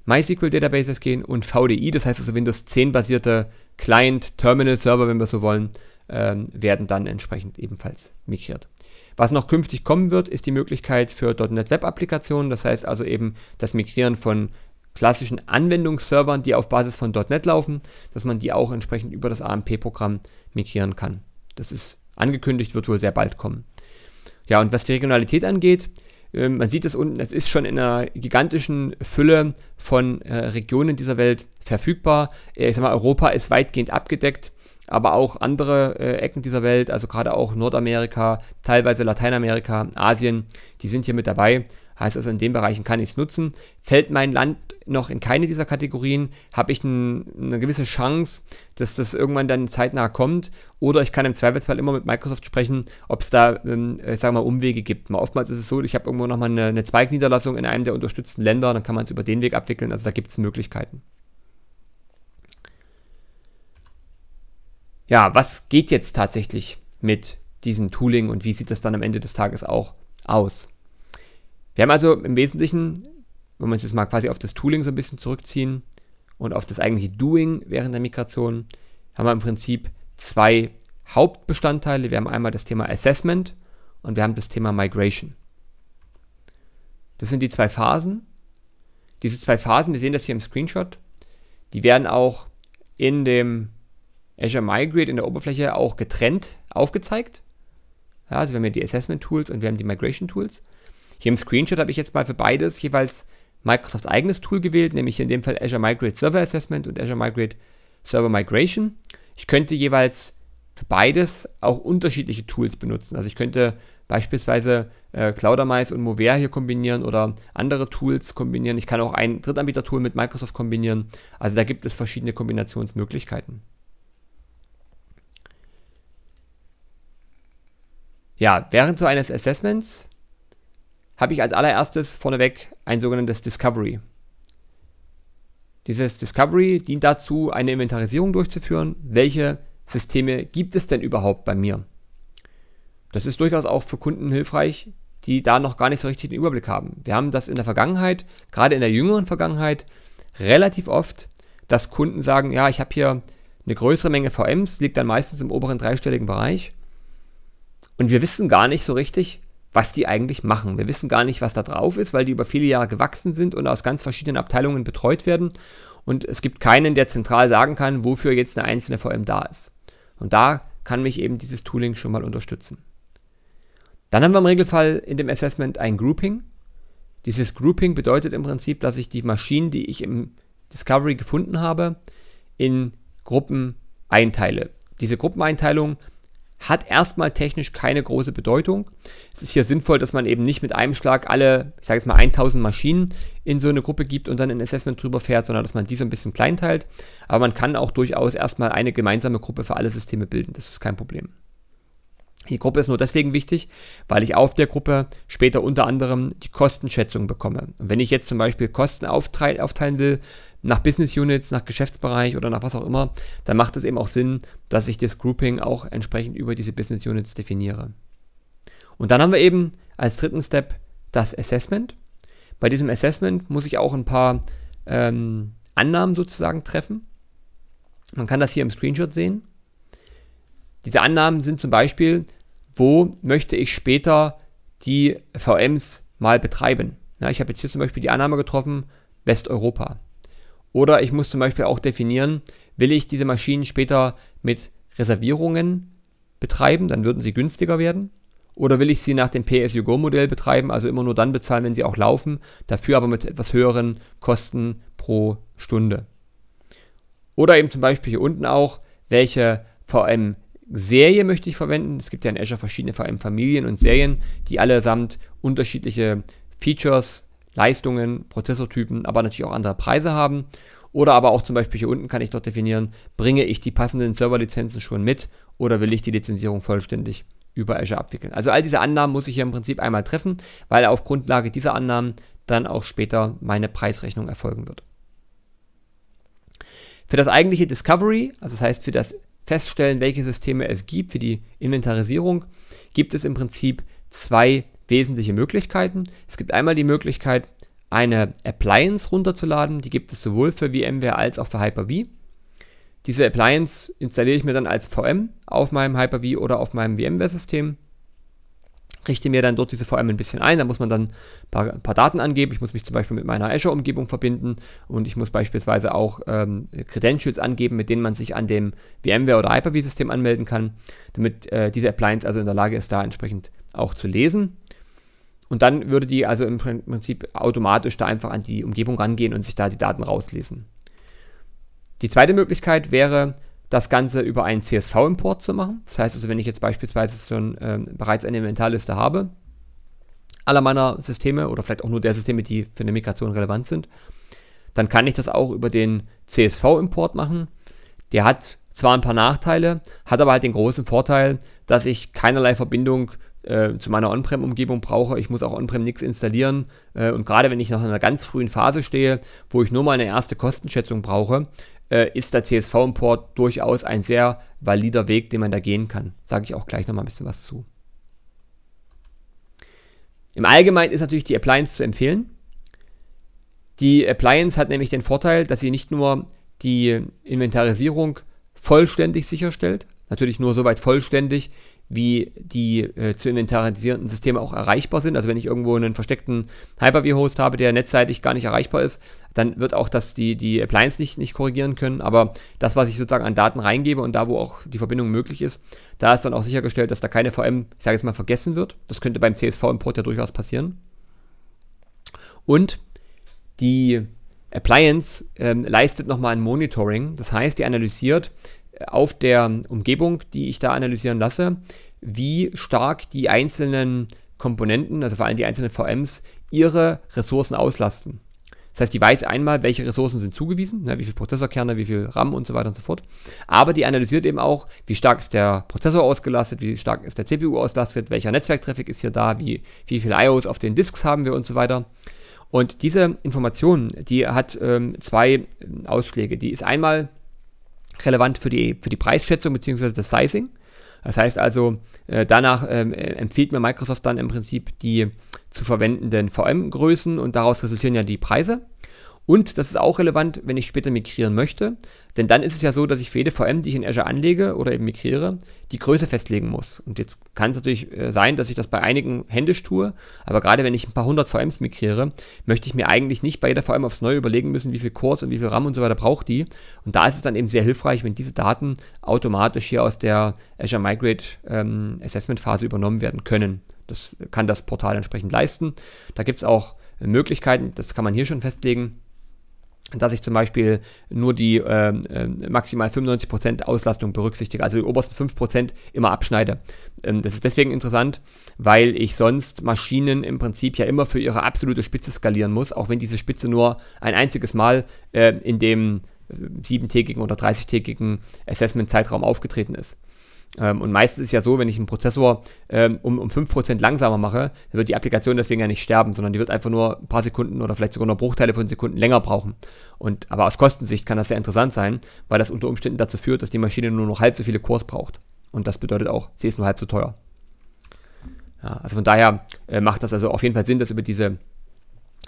MySQL Databases gehen und VDI, das heißt also Windows 10 basierte Client Terminal Server, wenn wir so wollen, ähm, werden dann entsprechend ebenfalls migriert. Was noch künftig kommen wird, ist die Möglichkeit für .NET Web Applikationen, das heißt also eben das Migrieren von klassischen Anwendungsservern, die auf Basis von .NET laufen, dass man die auch entsprechend über das AMP-Programm migrieren kann. Das ist angekündigt, wird wohl sehr bald kommen. Ja, und was die Regionalität angeht, ähm, man sieht es unten, es ist schon in einer gigantischen Fülle von äh, Regionen dieser Welt verfügbar. Äh, ich sag mal, Europa ist weitgehend abgedeckt, aber auch andere äh, Ecken dieser Welt, also gerade auch Nordamerika, teilweise Lateinamerika, Asien, die sind hier mit dabei. Heißt also, in den Bereichen kann ich es nutzen. Fällt mein Land noch in keine dieser Kategorien, habe ich eine gewisse Chance, dass das irgendwann dann zeitnah kommt. Oder ich kann im Zweifelsfall immer mit Microsoft sprechen, ob es da, ähm, ich sage mal, Umwege gibt. oftmals ist es so, ich habe irgendwo nochmal eine, eine Zweigniederlassung in einem der unterstützten Länder, dann kann man es über den Weg abwickeln. Also da gibt es Möglichkeiten. Ja, was geht jetzt tatsächlich mit diesem Tooling und wie sieht das dann am Ende des Tages auch aus? Wir haben also im Wesentlichen, wenn wir uns jetzt mal quasi auf das Tooling so ein bisschen zurückziehen und auf das eigentliche Doing während der Migration, haben wir im Prinzip zwei Hauptbestandteile. Wir haben einmal das Thema Assessment und wir haben das Thema Migration. Das sind die zwei Phasen. Diese zwei Phasen, wir sehen das hier im Screenshot, die werden auch in dem Azure Migrate in der Oberfläche auch getrennt aufgezeigt. Ja, also wir haben hier die Assessment Tools und wir haben die Migration Tools. Hier im Screenshot habe ich jetzt mal für beides jeweils Microsofts eigenes Tool gewählt, nämlich in dem Fall Azure Migrate Server Assessment und Azure Migrate Server Migration. Ich könnte jeweils für beides auch unterschiedliche Tools benutzen. Also ich könnte beispielsweise äh, Cloudermice und Mover hier kombinieren oder andere Tools kombinieren. Ich kann auch ein Drittanbieter-Tool mit Microsoft kombinieren. Also da gibt es verschiedene Kombinationsmöglichkeiten. Ja, während so eines Assessments habe ich als allererstes vorneweg ein sogenanntes Discovery. Dieses Discovery dient dazu, eine Inventarisierung durchzuführen, welche Systeme gibt es denn überhaupt bei mir. Das ist durchaus auch für Kunden hilfreich, die da noch gar nicht so richtig den Überblick haben. Wir haben das in der Vergangenheit, gerade in der jüngeren Vergangenheit, relativ oft, dass Kunden sagen, ja, ich habe hier eine größere Menge VMs, liegt dann meistens im oberen dreistelligen Bereich. Und wir wissen gar nicht so richtig, was die eigentlich machen. Wir wissen gar nicht, was da drauf ist, weil die über viele Jahre gewachsen sind und aus ganz verschiedenen Abteilungen betreut werden. Und es gibt keinen, der zentral sagen kann, wofür jetzt eine einzelne VM da ist. Und da kann mich eben dieses Tooling schon mal unterstützen. Dann haben wir im Regelfall in dem Assessment ein Grouping. Dieses Grouping bedeutet im Prinzip, dass ich die Maschinen, die ich im Discovery gefunden habe, in Gruppen einteile. Diese Gruppeneinteilung hat erstmal technisch keine große Bedeutung. Es ist hier sinnvoll, dass man eben nicht mit einem Schlag alle, ich sage jetzt mal 1000 Maschinen in so eine Gruppe gibt und dann ein Assessment drüber fährt, sondern dass man die so ein bisschen kleinteilt. Aber man kann auch durchaus erstmal eine gemeinsame Gruppe für alle Systeme bilden. Das ist kein Problem. Die Gruppe ist nur deswegen wichtig, weil ich auf der Gruppe später unter anderem die Kostenschätzung bekomme. Und wenn ich jetzt zum Beispiel Kosten aufteilen will nach Business Units, nach Geschäftsbereich oder nach was auch immer, dann macht es eben auch Sinn, dass ich das Grouping auch entsprechend über diese Business Units definiere. Und dann haben wir eben als dritten Step das Assessment. Bei diesem Assessment muss ich auch ein paar ähm, Annahmen sozusagen treffen. Man kann das hier im Screenshot sehen. Diese Annahmen sind zum Beispiel, wo möchte ich später die VMs mal betreiben. Ja, ich habe jetzt hier zum Beispiel die Annahme getroffen, Westeuropa. Oder ich muss zum Beispiel auch definieren, will ich diese Maschinen später mit Reservierungen betreiben, dann würden sie günstiger werden. Oder will ich sie nach dem psu go modell betreiben, also immer nur dann bezahlen, wenn sie auch laufen, dafür aber mit etwas höheren Kosten pro Stunde. Oder eben zum Beispiel hier unten auch, welche VM-Serie möchte ich verwenden. Es gibt ja in Azure verschiedene VM-Familien und Serien, die allesamt unterschiedliche Features Leistungen, Prozessortypen, aber natürlich auch andere Preise haben. Oder aber auch zum Beispiel hier unten kann ich dort definieren, bringe ich die passenden Serverlizenzen schon mit oder will ich die Lizenzierung vollständig über Azure abwickeln. Also all diese Annahmen muss ich hier im Prinzip einmal treffen, weil auf Grundlage dieser Annahmen dann auch später meine Preisrechnung erfolgen wird. Für das eigentliche Discovery, also das heißt für das Feststellen, welche Systeme es gibt, für die Inventarisierung, gibt es im Prinzip zwei wesentliche Möglichkeiten. Es gibt einmal die Möglichkeit, eine Appliance runterzuladen. Die gibt es sowohl für VMware als auch für Hyper-V. Diese Appliance installiere ich mir dann als VM auf meinem Hyper-V oder auf meinem VMware-System. Richte mir dann dort diese VM ein bisschen ein. Da muss man dann ein paar, paar Daten angeben. Ich muss mich zum Beispiel mit meiner Azure-Umgebung verbinden und ich muss beispielsweise auch ähm, Credentials angeben, mit denen man sich an dem VMware oder Hyper-V-System anmelden kann, damit äh, diese Appliance also in der Lage ist, da entsprechend auch zu lesen. Und dann würde die also im Prinzip automatisch da einfach an die Umgebung rangehen und sich da die Daten rauslesen. Die zweite Möglichkeit wäre, das Ganze über einen CSV-Import zu machen. Das heißt also, wenn ich jetzt beispielsweise schon ähm, bereits eine Inventarliste habe, aller meiner Systeme oder vielleicht auch nur der Systeme, die für eine Migration relevant sind, dann kann ich das auch über den CSV-Import machen. Der hat zwar ein paar Nachteile, hat aber halt den großen Vorteil, dass ich keinerlei Verbindung äh, zu meiner On-Prem-Umgebung brauche. Ich muss auch On-Prem nichts installieren. Äh, und gerade wenn ich noch in einer ganz frühen Phase stehe, wo ich nur mal eine erste Kostenschätzung brauche, äh, ist der CSV-Import durchaus ein sehr valider Weg, den man da gehen kann. Sage ich auch gleich nochmal ein bisschen was zu. Im Allgemeinen ist natürlich die Appliance zu empfehlen. Die Appliance hat nämlich den Vorteil, dass sie nicht nur die Inventarisierung vollständig sicherstellt, natürlich nur soweit vollständig, wie die äh, zu inventarisierenden Systeme auch erreichbar sind. Also wenn ich irgendwo einen versteckten Hyper-V-Host habe, der netzseitig gar nicht erreichbar ist, dann wird auch das die, die Appliance nicht, nicht korrigieren können. Aber das, was ich sozusagen an Daten reingebe und da, wo auch die Verbindung möglich ist, da ist dann auch sichergestellt, dass da keine VM, ich sage jetzt mal, vergessen wird. Das könnte beim CSV-Import ja durchaus passieren. Und die Appliance ähm, leistet nochmal ein Monitoring. Das heißt, die analysiert, auf der Umgebung, die ich da analysieren lasse, wie stark die einzelnen Komponenten, also vor allem die einzelnen VMs, ihre Ressourcen auslasten. Das heißt, die weiß einmal, welche Ressourcen sind zugewiesen, ne, wie viele Prozessorkerne, wie viel RAM und so weiter und so fort. Aber die analysiert eben auch, wie stark ist der Prozessor ausgelastet, wie stark ist der CPU ausgelastet, welcher Netzwerktraffic ist hier da, wie, wie viel IOs auf den Disks haben wir und so weiter. Und diese Information, die hat ähm, zwei ähm, Ausschläge. Die ist einmal relevant für die, für die Preisschätzung bzw. das Sizing. Das heißt also, äh, danach ähm, äh, empfiehlt mir Microsoft dann im Prinzip die zu verwendenden VM-Größen und daraus resultieren ja die Preise. Und das ist auch relevant, wenn ich später migrieren möchte, denn dann ist es ja so, dass ich für jede VM, die ich in Azure anlege oder eben migriere, die Größe festlegen muss. Und jetzt kann es natürlich äh, sein, dass ich das bei einigen händisch tue, aber gerade wenn ich ein paar hundert VMs migriere, möchte ich mir eigentlich nicht bei jeder VM aufs Neue überlegen müssen, wie viel Cores und wie viel RAM und so weiter braucht die. Und da ist es dann eben sehr hilfreich, wenn diese Daten automatisch hier aus der Azure Migrate ähm, Assessment Phase übernommen werden können. Das kann das Portal entsprechend leisten. Da gibt es auch Möglichkeiten, das kann man hier schon festlegen dass ich zum Beispiel nur die äh, maximal 95% Auslastung berücksichtige, also die obersten 5% immer abschneide. Ähm, das ist deswegen interessant, weil ich sonst Maschinen im Prinzip ja immer für ihre absolute Spitze skalieren muss, auch wenn diese Spitze nur ein einziges Mal äh, in dem äh, siebentägigen oder 30-tägigen Assessment-Zeitraum aufgetreten ist. Ähm, und meistens ist ja so, wenn ich einen Prozessor ähm, um, um 5% langsamer mache, dann wird die Applikation deswegen ja nicht sterben, sondern die wird einfach nur ein paar Sekunden oder vielleicht sogar nur Bruchteile von Sekunden länger brauchen. Und, aber aus Kostensicht kann das sehr interessant sein, weil das unter Umständen dazu führt, dass die Maschine nur noch halb so viele Cores braucht. Und das bedeutet auch, sie ist nur halb so teuer. Ja, also von daher äh, macht das also auf jeden Fall Sinn, das über diese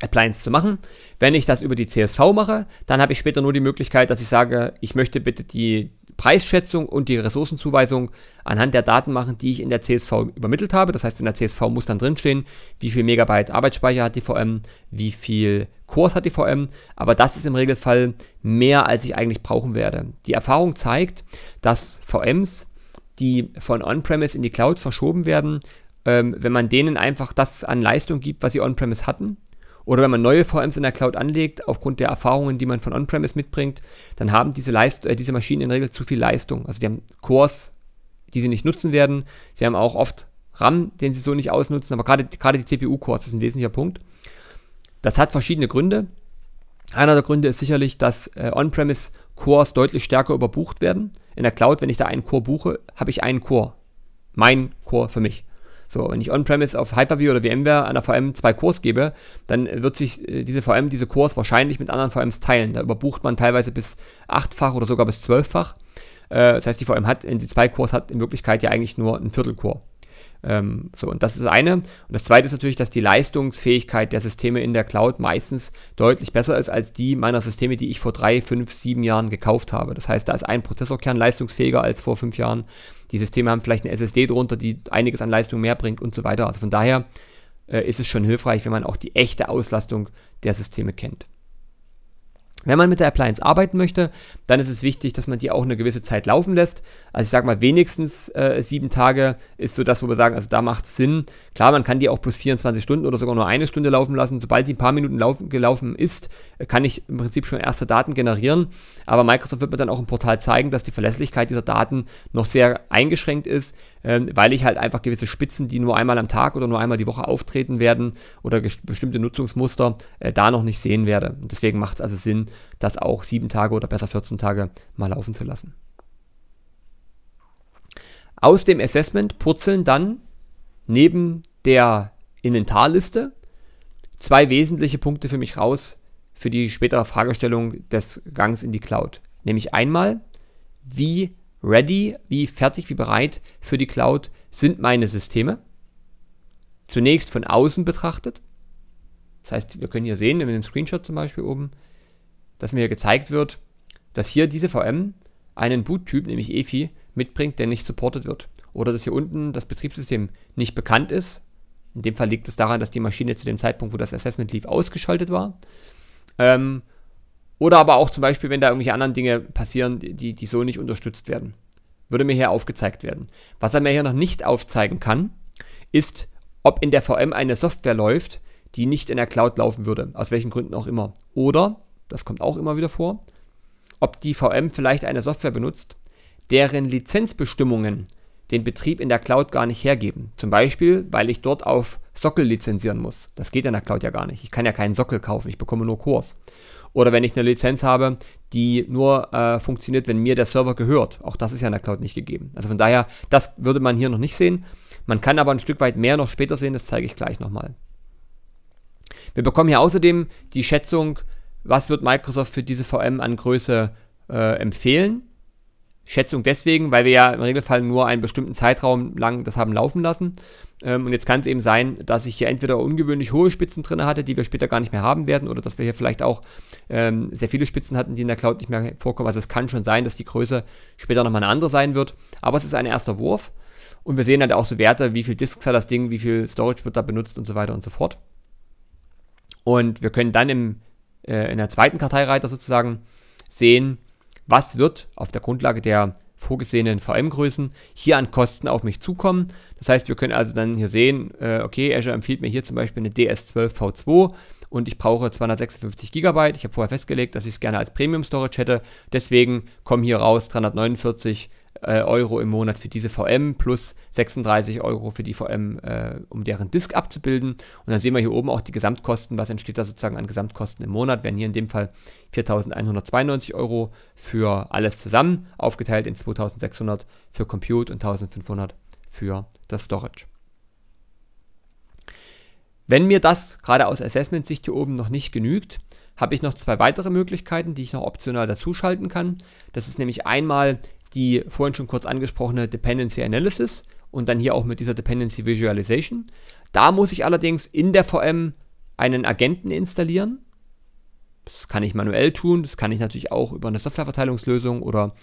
Appliance zu machen. Wenn ich das über die CSV mache, dann habe ich später nur die Möglichkeit, dass ich sage, ich möchte bitte die, Preisschätzung und die Ressourcenzuweisung anhand der Daten machen, die ich in der CSV übermittelt habe. Das heißt, in der CSV muss dann drinstehen, wie viel Megabyte Arbeitsspeicher hat die VM, wie viel Cores hat die VM, aber das ist im Regelfall mehr, als ich eigentlich brauchen werde. Die Erfahrung zeigt, dass VMs, die von On-Premise in die Cloud verschoben werden, ähm, wenn man denen einfach das an Leistung gibt, was sie On-Premise hatten, oder wenn man neue VMs in der Cloud anlegt, aufgrund der Erfahrungen, die man von On-Premise mitbringt, dann haben diese, Leist äh, diese Maschinen in der Regel zu viel Leistung. Also die haben Cores, die sie nicht nutzen werden. Sie haben auch oft RAM, den sie so nicht ausnutzen, aber gerade, die CPU-Cores ist ein wesentlicher Punkt. Das hat verschiedene Gründe. Einer der Gründe ist sicherlich, dass äh, On-Premise Cores deutlich stärker überbucht werden. In der Cloud, wenn ich da einen Core buche, habe ich einen Core. Mein Core für mich. So, wenn ich On-Premise auf Hyper-V oder VMware einer VM zwei Cores gebe, dann wird sich äh, diese VM diese Cores wahrscheinlich mit anderen VMs teilen. Da überbucht man teilweise bis achtfach oder sogar bis zwölffach. Äh, das heißt, die VM hat, wenn sie zwei Cores hat, in Wirklichkeit ja eigentlich nur ein Viertelcore. Ähm, so, und das ist eine. Und das zweite ist natürlich, dass die Leistungsfähigkeit der Systeme in der Cloud meistens deutlich besser ist als die meiner Systeme, die ich vor drei, fünf, sieben Jahren gekauft habe. Das heißt, da ist ein Prozessorkern leistungsfähiger als vor fünf Jahren. Die Systeme haben vielleicht eine SSD drunter, die einiges an Leistung mehr bringt und so weiter. Also von daher äh, ist es schon hilfreich, wenn man auch die echte Auslastung der Systeme kennt. Wenn man mit der Appliance arbeiten möchte, dann ist es wichtig, dass man die auch eine gewisse Zeit laufen lässt. Also ich sage mal, wenigstens äh, sieben Tage ist so das, wo wir sagen, also da macht es Sinn. Klar, man kann die auch plus 24 Stunden oder sogar nur eine Stunde laufen lassen. Sobald die ein paar Minuten laufen, gelaufen ist, kann ich im Prinzip schon erste Daten generieren. Aber Microsoft wird mir dann auch im Portal zeigen, dass die Verlässlichkeit dieser Daten noch sehr eingeschränkt ist ähm, weil ich halt einfach gewisse Spitzen, die nur einmal am Tag oder nur einmal die Woche auftreten werden oder bestimmte Nutzungsmuster äh, da noch nicht sehen werde. Und deswegen macht es also Sinn, das auch sieben Tage oder besser 14 Tage mal laufen zu lassen. Aus dem Assessment purzeln dann neben der Inventarliste zwei wesentliche Punkte für mich raus für die spätere Fragestellung des Gangs in die Cloud. Nämlich einmal, wie ready, wie fertig, wie bereit für die Cloud sind meine Systeme. Zunächst von außen betrachtet. Das heißt, wir können hier sehen, in dem Screenshot zum Beispiel oben, dass mir hier gezeigt wird, dass hier diese VM einen Boot-Typ, nämlich EFI, mitbringt, der nicht supportet wird. Oder dass hier unten das Betriebssystem nicht bekannt ist. In dem Fall liegt es daran, dass die Maschine zu dem Zeitpunkt, wo das Assessment lief, ausgeschaltet war. Ähm, oder aber auch zum Beispiel, wenn da irgendwelche anderen Dinge passieren, die, die so nicht unterstützt werden. Würde mir hier aufgezeigt werden. Was er mir hier noch nicht aufzeigen kann, ist, ob in der VM eine Software läuft, die nicht in der Cloud laufen würde, aus welchen Gründen auch immer. Oder, das kommt auch immer wieder vor, ob die VM vielleicht eine Software benutzt, deren Lizenzbestimmungen den Betrieb in der Cloud gar nicht hergeben. Zum Beispiel, weil ich dort auf Sockel lizenzieren muss. Das geht in der Cloud ja gar nicht. Ich kann ja keinen Sockel kaufen, ich bekomme nur Kurs. Oder wenn ich eine Lizenz habe, die nur äh, funktioniert, wenn mir der Server gehört. Auch das ist ja in der Cloud nicht gegeben. Also von daher, das würde man hier noch nicht sehen. Man kann aber ein Stück weit mehr noch später sehen, das zeige ich gleich nochmal. Wir bekommen hier außerdem die Schätzung, was wird Microsoft für diese VM an Größe äh, empfehlen. Schätzung deswegen, weil wir ja im Regelfall nur einen bestimmten Zeitraum lang das haben laufen lassen. Ähm, und jetzt kann es eben sein, dass ich hier entweder ungewöhnlich hohe Spitzen drin hatte, die wir später gar nicht mehr haben werden, oder dass wir hier vielleicht auch ähm, sehr viele Spitzen hatten, die in der Cloud nicht mehr vorkommen. Also es kann schon sein, dass die Größe später nochmal eine andere sein wird. Aber es ist ein erster Wurf. Und wir sehen halt auch so Werte, wie viel Disks hat das Ding, wie viel Storage wird da benutzt und so weiter und so fort. Und wir können dann im, äh, in der zweiten Karteireiter sozusagen sehen, was wird auf der Grundlage der vorgesehenen VM-Größen hier an Kosten auf mich zukommen. Das heißt, wir können also dann hier sehen, äh, okay, Azure empfiehlt mir hier zum Beispiel eine DS12 V2 und ich brauche 256 GB. Ich habe vorher festgelegt, dass ich es gerne als Premium Storage hätte. Deswegen kommen hier raus 349 GB äh, Euro im Monat für diese VM plus 36 Euro für die VM, äh, um deren Disk abzubilden. Und dann sehen wir hier oben auch die Gesamtkosten, was entsteht da sozusagen an Gesamtkosten im Monat, wären hier in dem Fall 4.192 Euro für alles zusammen, aufgeteilt in 2.600 für Compute und 1.500 für das Storage. Wenn mir das gerade aus Assessment-Sicht hier oben noch nicht genügt, habe ich noch zwei weitere Möglichkeiten, die ich noch optional dazuschalten kann. Das ist nämlich einmal die vorhin schon kurz angesprochene Dependency Analysis und dann hier auch mit dieser Dependency Visualization. Da muss ich allerdings in der VM einen Agenten installieren. Das kann ich manuell tun, das kann ich natürlich auch über eine Softwareverteilungslösung oder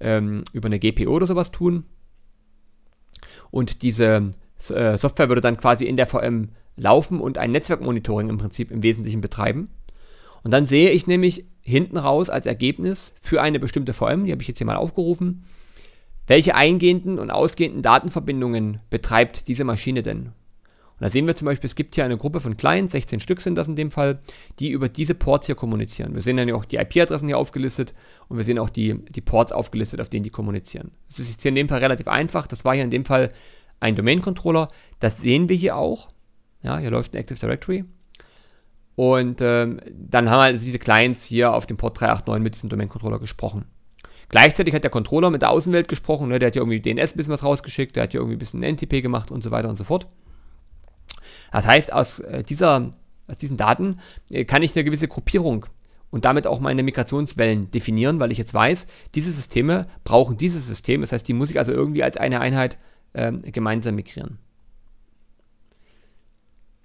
ähm, über eine GPO oder sowas tun. Und diese äh, Software würde dann quasi in der VM laufen und ein Netzwerkmonitoring im Prinzip im Wesentlichen betreiben. Und dann sehe ich nämlich hinten raus als Ergebnis für eine bestimmte VM, die habe ich jetzt hier mal aufgerufen, welche eingehenden und ausgehenden Datenverbindungen betreibt diese Maschine denn? Und da sehen wir zum Beispiel, es gibt hier eine Gruppe von Clients, 16 Stück sind das in dem Fall, die über diese Ports hier kommunizieren. Wir sehen dann ja auch die IP-Adressen hier aufgelistet und wir sehen auch die, die Ports aufgelistet, auf denen die kommunizieren. Das ist jetzt hier in dem Fall relativ einfach. Das war hier in dem Fall ein Domain-Controller. Das sehen wir hier auch. Ja, hier läuft ein Active Directory. Und ähm, dann haben halt diese Clients hier auf dem Port 389 mit diesem Domain-Controller gesprochen. Gleichzeitig hat der Controller mit der Außenwelt gesprochen, ne? der hat ja irgendwie DNS ein bisschen was rausgeschickt, der hat ja irgendwie ein bisschen NTP gemacht und so weiter und so fort. Das heißt, aus, äh, dieser, aus diesen Daten äh, kann ich eine gewisse Gruppierung und damit auch meine Migrationswellen definieren, weil ich jetzt weiß, diese Systeme brauchen dieses System. Das heißt, die muss ich also irgendwie als eine Einheit äh, gemeinsam migrieren.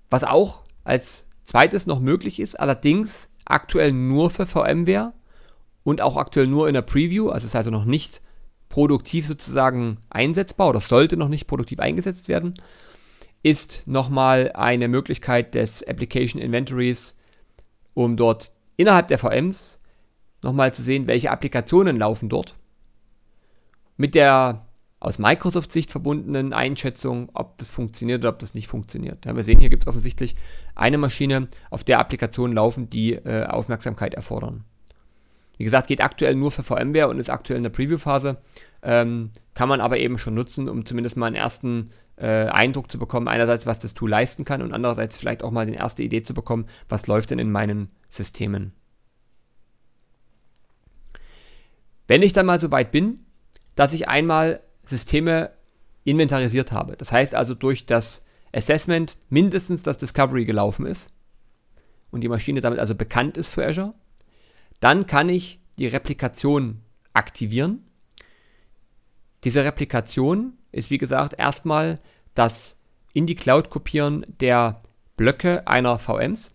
Was auch als zweites noch möglich ist, allerdings aktuell nur für VMware und auch aktuell nur in der Preview, also ist also noch nicht produktiv sozusagen einsetzbar oder sollte noch nicht produktiv eingesetzt werden, ist nochmal eine Möglichkeit des Application Inventories, um dort innerhalb der VMs nochmal zu sehen, welche Applikationen laufen dort. Mit der aus Microsoft-Sicht verbundenen Einschätzung, ob das funktioniert oder ob das nicht funktioniert. Ja, wir sehen, hier gibt es offensichtlich eine Maschine, auf der Applikationen laufen, die äh, Aufmerksamkeit erfordern. Wie gesagt, geht aktuell nur für VMware und ist aktuell in der Preview-Phase, ähm, kann man aber eben schon nutzen, um zumindest mal einen ersten äh, Eindruck zu bekommen, einerseits, was das Tool leisten kann und andererseits vielleicht auch mal eine erste Idee zu bekommen, was läuft denn in meinen Systemen. Wenn ich dann mal so weit bin, dass ich einmal Systeme inventarisiert habe. Das heißt also durch das Assessment mindestens das Discovery gelaufen ist und die Maschine damit also bekannt ist für Azure, dann kann ich die Replikation aktivieren. Diese Replikation ist wie gesagt erstmal das in die Cloud kopieren der Blöcke einer VMs.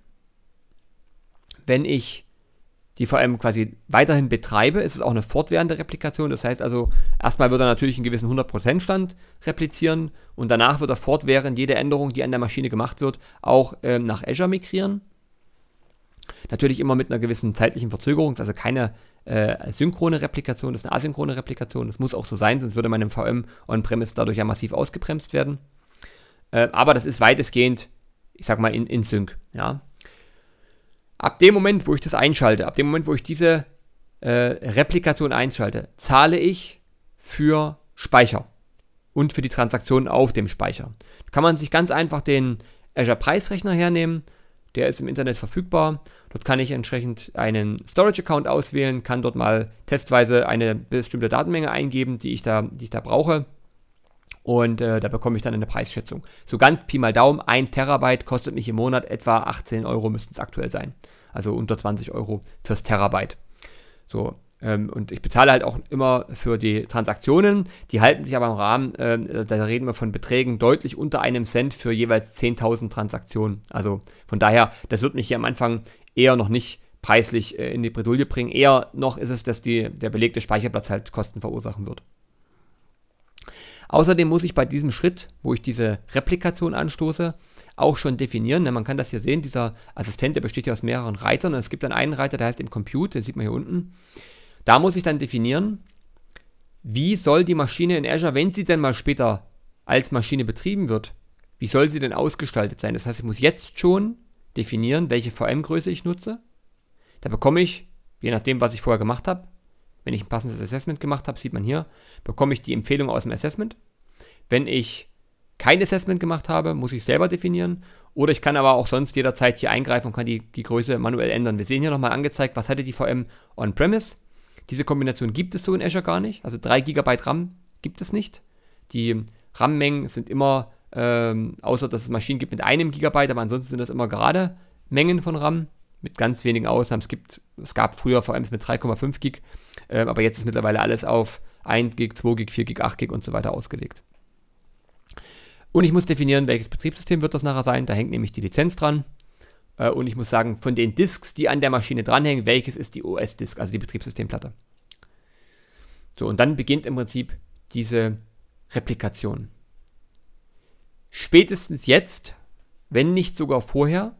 Wenn ich die VM quasi weiterhin betreibe, ist es auch eine fortwährende Replikation. Das heißt also, erstmal wird er natürlich einen gewissen 100%-Stand replizieren und danach wird er fortwährend jede Änderung, die an der Maschine gemacht wird, auch ähm, nach Azure migrieren. Natürlich immer mit einer gewissen zeitlichen Verzögerung, also keine äh, synchrone Replikation, das ist eine asynchrone Replikation. Das muss auch so sein, sonst würde man im VM on-premise dadurch ja massiv ausgebremst werden. Äh, aber das ist weitestgehend, ich sag mal, in, in Sync. Ja? Ab dem Moment, wo ich das einschalte, ab dem Moment, wo ich diese äh, Replikation einschalte, zahle ich für Speicher und für die Transaktionen auf dem Speicher. Da kann man sich ganz einfach den Azure Preisrechner hernehmen, der ist im Internet verfügbar. Dort kann ich entsprechend einen Storage-Account auswählen, kann dort mal testweise eine bestimmte Datenmenge eingeben, die ich da, die ich da brauche. Und äh, da bekomme ich dann eine Preisschätzung. So ganz Pi mal Daumen, ein Terabyte kostet mich im Monat etwa 18 Euro müssten es aktuell sein also unter 20 Euro fürs Terabyte. So, ähm, und ich bezahle halt auch immer für die Transaktionen. Die halten sich aber im Rahmen, äh, da reden wir von Beträgen deutlich unter einem Cent für jeweils 10.000 Transaktionen. Also von daher, das wird mich hier am Anfang eher noch nicht preislich äh, in die Bredouille bringen. Eher noch ist es, dass die, der belegte Speicherplatz halt Kosten verursachen wird. Außerdem muss ich bei diesem Schritt, wo ich diese Replikation anstoße, auch schon definieren. Ne? man kann das hier sehen, dieser Assistent, der besteht ja aus mehreren Reitern. Und es gibt dann einen Reiter, der heißt im Compute, den sieht man hier unten. Da muss ich dann definieren, wie soll die Maschine in Azure, wenn sie denn mal später als Maschine betrieben wird, wie soll sie denn ausgestaltet sein? Das heißt, ich muss jetzt schon definieren, welche VM-Größe ich nutze. Da bekomme ich, je nachdem, was ich vorher gemacht habe, wenn ich ein passendes Assessment gemacht habe, sieht man hier, bekomme ich die Empfehlung aus dem Assessment. Wenn ich kein Assessment gemacht habe, muss ich selber definieren. Oder ich kann aber auch sonst jederzeit hier eingreifen und kann die, die Größe manuell ändern. Wir sehen hier nochmal angezeigt, was hatte die VM on-premise. Diese Kombination gibt es so in Azure gar nicht. Also 3 GB RAM gibt es nicht. Die RAM-Mengen sind immer, ähm, außer dass es Maschinen gibt mit einem Gigabyte, aber ansonsten sind das immer gerade Mengen von RAM. Mit ganz wenigen Ausnahmen. Es, gibt, es gab früher VMs mit 3,5 Gig, äh, aber jetzt ist mittlerweile alles auf 1 Gig, 2 Gig, 4 Gig, 8 Gig und so weiter ausgelegt. Und ich muss definieren, welches Betriebssystem wird das nachher sein. Da hängt nämlich die Lizenz dran. Äh, und ich muss sagen, von den Disks, die an der Maschine dranhängen, welches ist die OS-Disk, also die Betriebssystemplatte. So, und dann beginnt im Prinzip diese Replikation. Spätestens jetzt, wenn nicht sogar vorher,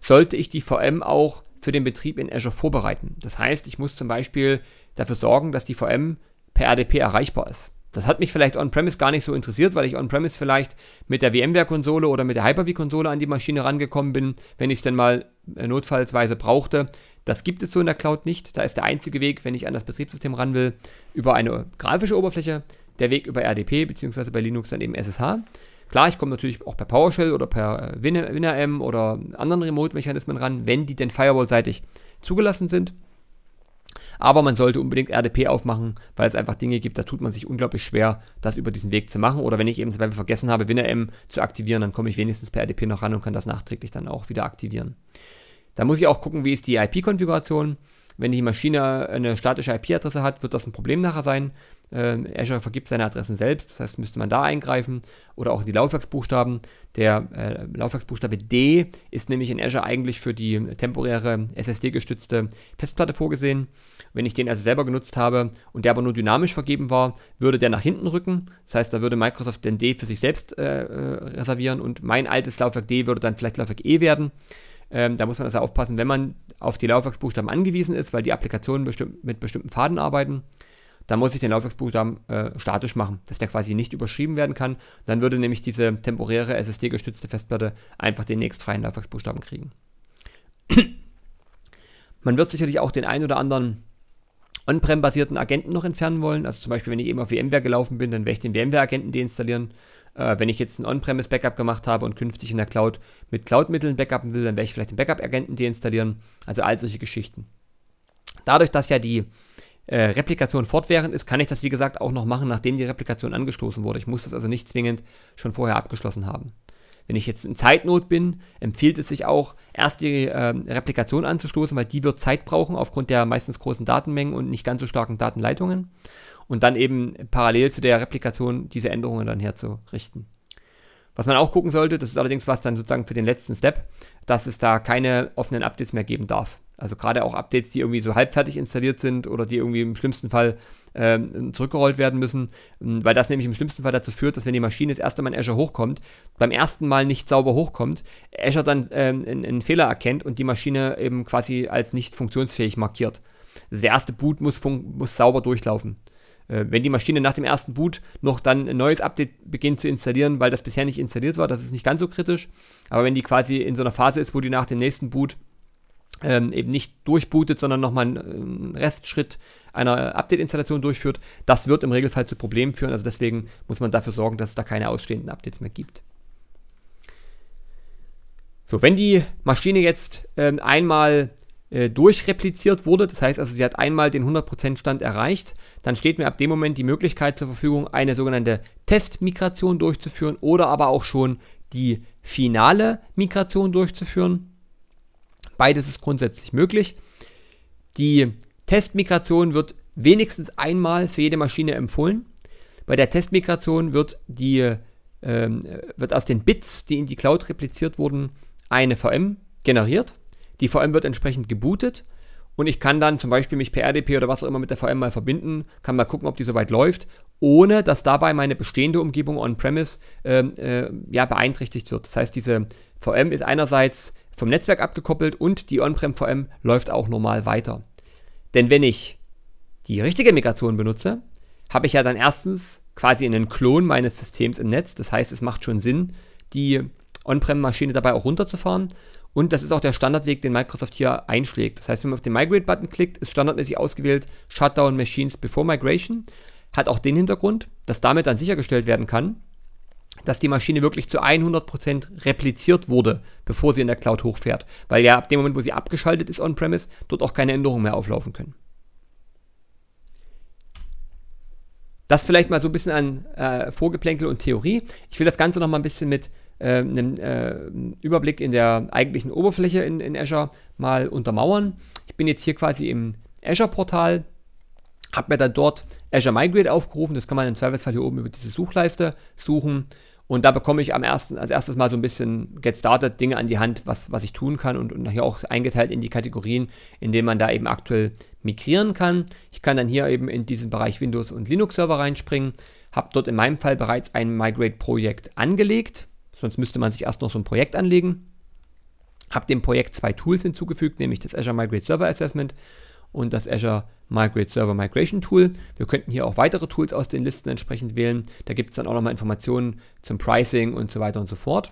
sollte ich die VM auch für den Betrieb in Azure vorbereiten. Das heißt, ich muss zum Beispiel dafür sorgen, dass die VM per RDP erreichbar ist. Das hat mich vielleicht on-premise gar nicht so interessiert, weil ich on-premise vielleicht mit der VMware-Konsole oder mit der Hyper-V-Konsole an die Maschine rangekommen bin, wenn ich es denn mal äh, notfallsweise brauchte. Das gibt es so in der Cloud nicht. Da ist der einzige Weg, wenn ich an das Betriebssystem ran will, über eine grafische Oberfläche, der Weg über RDP bzw. bei Linux dann eben SSH. Klar, ich komme natürlich auch per PowerShell oder per äh, WinRM oder anderen Remote-Mechanismen ran, wenn die denn firewall-seitig zugelassen sind. Aber man sollte unbedingt RDP aufmachen, weil es einfach Dinge gibt, da tut man sich unglaublich schwer, das über diesen Weg zu machen. Oder wenn ich eben zum Beispiel vergessen habe, WinRM zu aktivieren, dann komme ich wenigstens per RDP noch ran und kann das nachträglich dann auch wieder aktivieren. Da muss ich auch gucken, wie ist die IP-Konfiguration. Wenn die Maschine eine statische IP-Adresse hat, wird das ein Problem nachher sein. Äh, Azure vergibt seine Adressen selbst, das heißt, müsste man da eingreifen oder auch die Laufwerksbuchstaben. Der äh, Laufwerksbuchstabe D ist nämlich in Azure eigentlich für die temporäre SSD-gestützte Festplatte vorgesehen. Wenn ich den also selber genutzt habe und der aber nur dynamisch vergeben war, würde der nach hinten rücken. Das heißt, da würde Microsoft den D für sich selbst äh, äh reservieren und mein altes Laufwerk D würde dann vielleicht Laufwerk E werden. Ähm, da muss man also aufpassen, wenn man auf die Laufwerksbuchstaben angewiesen ist, weil die Applikationen bestimm mit bestimmten Pfaden arbeiten, dann muss ich den Laufwerksbuchstaben äh, statisch machen, dass der quasi nicht überschrieben werden kann. Dann würde nämlich diese temporäre SSD-gestützte Festplatte einfach den nächstfreien Laufwerksbuchstaben kriegen. Man wird sicherlich auch den einen oder anderen On-Prem-basierten Agenten noch entfernen wollen. Also zum Beispiel, wenn ich eben auf VMware gelaufen bin, dann werde ich den VMware-Agenten deinstallieren. Äh, wenn ich jetzt ein On-Premise-Backup gemacht habe und künftig in der Cloud mit Cloud-Mitteln backuppen will, dann werde ich vielleicht den Backup-Agenten deinstallieren. Also all solche Geschichten. Dadurch, dass ja die äh, Replikation fortwährend ist, kann ich das wie gesagt auch noch machen, nachdem die Replikation angestoßen wurde. Ich muss das also nicht zwingend schon vorher abgeschlossen haben. Wenn ich jetzt in Zeitnot bin, empfiehlt es sich auch, erst die äh, Replikation anzustoßen, weil die wird Zeit brauchen aufgrund der meistens großen Datenmengen und nicht ganz so starken Datenleitungen und dann eben parallel zu der Replikation diese Änderungen dann herzurichten. Was man auch gucken sollte, das ist allerdings was dann sozusagen für den letzten Step, dass es da keine offenen Updates mehr geben darf. Also gerade auch Updates, die irgendwie so halbfertig installiert sind oder die irgendwie im schlimmsten Fall ähm, zurückgerollt werden müssen, ähm, weil das nämlich im schlimmsten Fall dazu führt, dass wenn die Maschine das erste Mal in Azure hochkommt, beim ersten Mal nicht sauber hochkommt, Azure dann ähm, einen Fehler erkennt und die Maschine eben quasi als nicht funktionsfähig markiert. Also der erste Boot muss, muss sauber durchlaufen. Äh, wenn die Maschine nach dem ersten Boot noch dann ein neues Update beginnt zu installieren, weil das bisher nicht installiert war, das ist nicht ganz so kritisch. Aber wenn die quasi in so einer Phase ist, wo die nach dem nächsten Boot ähm, eben nicht durchbootet, sondern nochmal einen Restschritt einer Update-Installation durchführt, das wird im Regelfall zu Problemen führen. Also deswegen muss man dafür sorgen, dass es da keine ausstehenden Updates mehr gibt. So, wenn die Maschine jetzt ähm, einmal äh, durchrepliziert wurde. Das heißt also, sie hat einmal den 100% Stand erreicht. Dann steht mir ab dem Moment die Möglichkeit zur Verfügung, eine sogenannte Testmigration durchzuführen oder aber auch schon die finale Migration durchzuführen. Beides ist grundsätzlich möglich. Die Testmigration wird wenigstens einmal für jede Maschine empfohlen. Bei der Testmigration wird, die, ähm, wird aus den Bits, die in die Cloud repliziert wurden, eine VM generiert. Die VM wird entsprechend gebootet und ich kann dann zum Beispiel mich per RDP oder was auch immer mit der VM mal verbinden, kann mal gucken, ob die soweit läuft, ohne dass dabei meine bestehende Umgebung on-premise ähm, äh, ja, beeinträchtigt wird. Das heißt, diese VM ist einerseits vom Netzwerk abgekoppelt und die On-Prem-VM läuft auch normal weiter. Denn wenn ich die richtige Migration benutze, habe ich ja dann erstens quasi einen Klon meines Systems im Netz. Das heißt, es macht schon Sinn, die On-Prem-Maschine dabei auch runterzufahren. Und das ist auch der Standardweg, den Microsoft hier einschlägt. Das heißt, wenn man auf den Migrate-Button klickt, ist standardmäßig ausgewählt Shutdown Machines Before Migration. Hat auch den Hintergrund, dass damit dann sichergestellt werden kann, dass die Maschine wirklich zu 100% repliziert wurde, bevor sie in der Cloud hochfährt. Weil ja ab dem Moment, wo sie abgeschaltet ist on-premise, dort auch keine Änderungen mehr auflaufen können. Das vielleicht mal so ein bisschen an äh, Vorgeplänkel und Theorie. Ich will das Ganze noch mal ein bisschen mit äh, einen äh, Überblick in der eigentlichen Oberfläche in, in Azure mal untermauern. Ich bin jetzt hier quasi im Azure-Portal, habe mir dann dort Azure Migrate aufgerufen. Das kann man im Zweifelsfall hier oben über diese Suchleiste suchen. Und da bekomme ich am ersten, als erstes mal so ein bisschen Get Started, Dinge an die Hand, was, was ich tun kann und, und hier auch eingeteilt in die Kategorien, in denen man da eben aktuell migrieren kann. Ich kann dann hier eben in diesen Bereich Windows und Linux Server reinspringen, habe dort in meinem Fall bereits ein Migrate-Projekt angelegt Sonst müsste man sich erst noch so ein Projekt anlegen. Habe dem Projekt zwei Tools hinzugefügt, nämlich das Azure Migrate Server Assessment und das Azure Migrate Server Migration Tool. Wir könnten hier auch weitere Tools aus den Listen entsprechend wählen. Da gibt es dann auch nochmal Informationen zum Pricing und so weiter und so fort.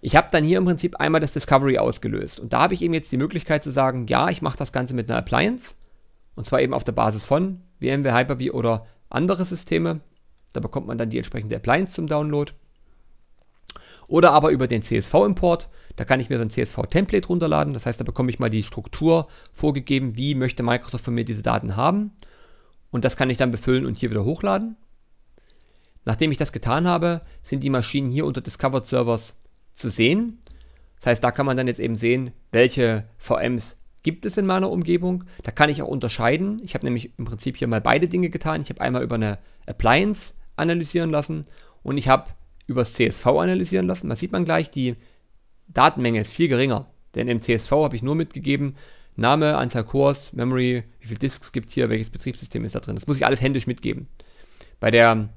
Ich habe dann hier im Prinzip einmal das Discovery ausgelöst und da habe ich eben jetzt die Möglichkeit zu sagen, ja, ich mache das Ganze mit einer Appliance und zwar eben auf der Basis von VMware Hyper-V oder andere Systeme. Da bekommt man dann die entsprechende Appliance zum Download. Oder aber über den CSV-Import. Da kann ich mir so ein CSV-Template runterladen. Das heißt, da bekomme ich mal die Struktur vorgegeben, wie möchte Microsoft von mir diese Daten haben. Und das kann ich dann befüllen und hier wieder hochladen. Nachdem ich das getan habe, sind die Maschinen hier unter Discovered Servers zu sehen. Das heißt, da kann man dann jetzt eben sehen, welche VMs gibt es in meiner Umgebung. Da kann ich auch unterscheiden. Ich habe nämlich im Prinzip hier mal beide Dinge getan. Ich habe einmal über eine Appliance analysieren lassen und ich habe übers CSV analysieren lassen. Da sieht man gleich, die Datenmenge ist viel geringer. Denn im CSV habe ich nur mitgegeben, Name, Anzahl Cores, Memory, wie viele Disks gibt es hier, welches Betriebssystem ist da drin. Das muss ich alles händisch mitgeben. Bei der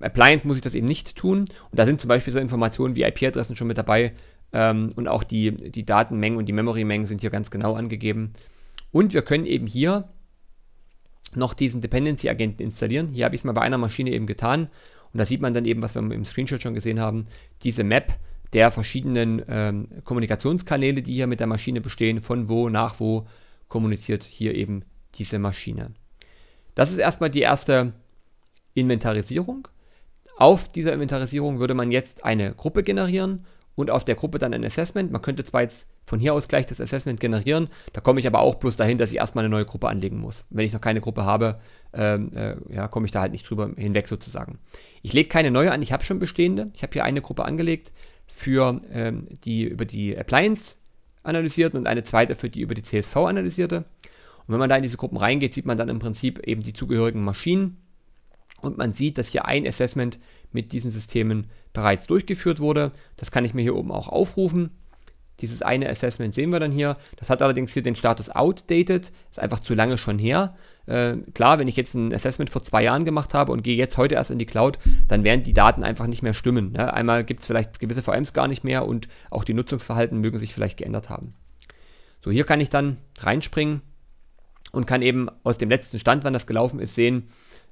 Appliance muss ich das eben nicht tun. Und da sind zum Beispiel so Informationen wie IP-Adressen schon mit dabei. Ähm, und auch die, die Datenmengen und die Memory-Mengen sind hier ganz genau angegeben. Und wir können eben hier noch diesen Dependency-Agenten installieren. Hier habe ich es mal bei einer Maschine eben getan. Und da sieht man dann eben, was wir im Screenshot schon gesehen haben, diese Map der verschiedenen ähm, Kommunikationskanäle, die hier mit der Maschine bestehen, von wo nach wo kommuniziert hier eben diese Maschine. Das ist erstmal die erste Inventarisierung. Auf dieser Inventarisierung würde man jetzt eine Gruppe generieren und auf der Gruppe dann ein Assessment. Man könnte zwar jetzt von hier aus gleich das Assessment generieren, da komme ich aber auch bloß dahin, dass ich erstmal eine neue Gruppe anlegen muss. Wenn ich noch keine Gruppe habe, ähm, äh, ja, komme ich da halt nicht drüber hinweg sozusagen. Ich lege keine neue an, ich habe schon bestehende. Ich habe hier eine Gruppe angelegt für ähm, die über die Appliance analysierten und eine zweite für die über die CSV analysierte. Und wenn man da in diese Gruppen reingeht, sieht man dann im Prinzip eben die zugehörigen Maschinen und man sieht, dass hier ein Assessment mit diesen Systemen bereits durchgeführt wurde. Das kann ich mir hier oben auch aufrufen. Dieses eine Assessment sehen wir dann hier. Das hat allerdings hier den Status outdated, ist einfach zu lange schon her. Äh, klar, wenn ich jetzt ein Assessment vor zwei Jahren gemacht habe und gehe jetzt heute erst in die Cloud, dann werden die Daten einfach nicht mehr stimmen. Ne? Einmal gibt es vielleicht gewisse VMs gar nicht mehr und auch die Nutzungsverhalten mögen sich vielleicht geändert haben. So, hier kann ich dann reinspringen und kann eben aus dem letzten Stand, wann das gelaufen ist, sehen,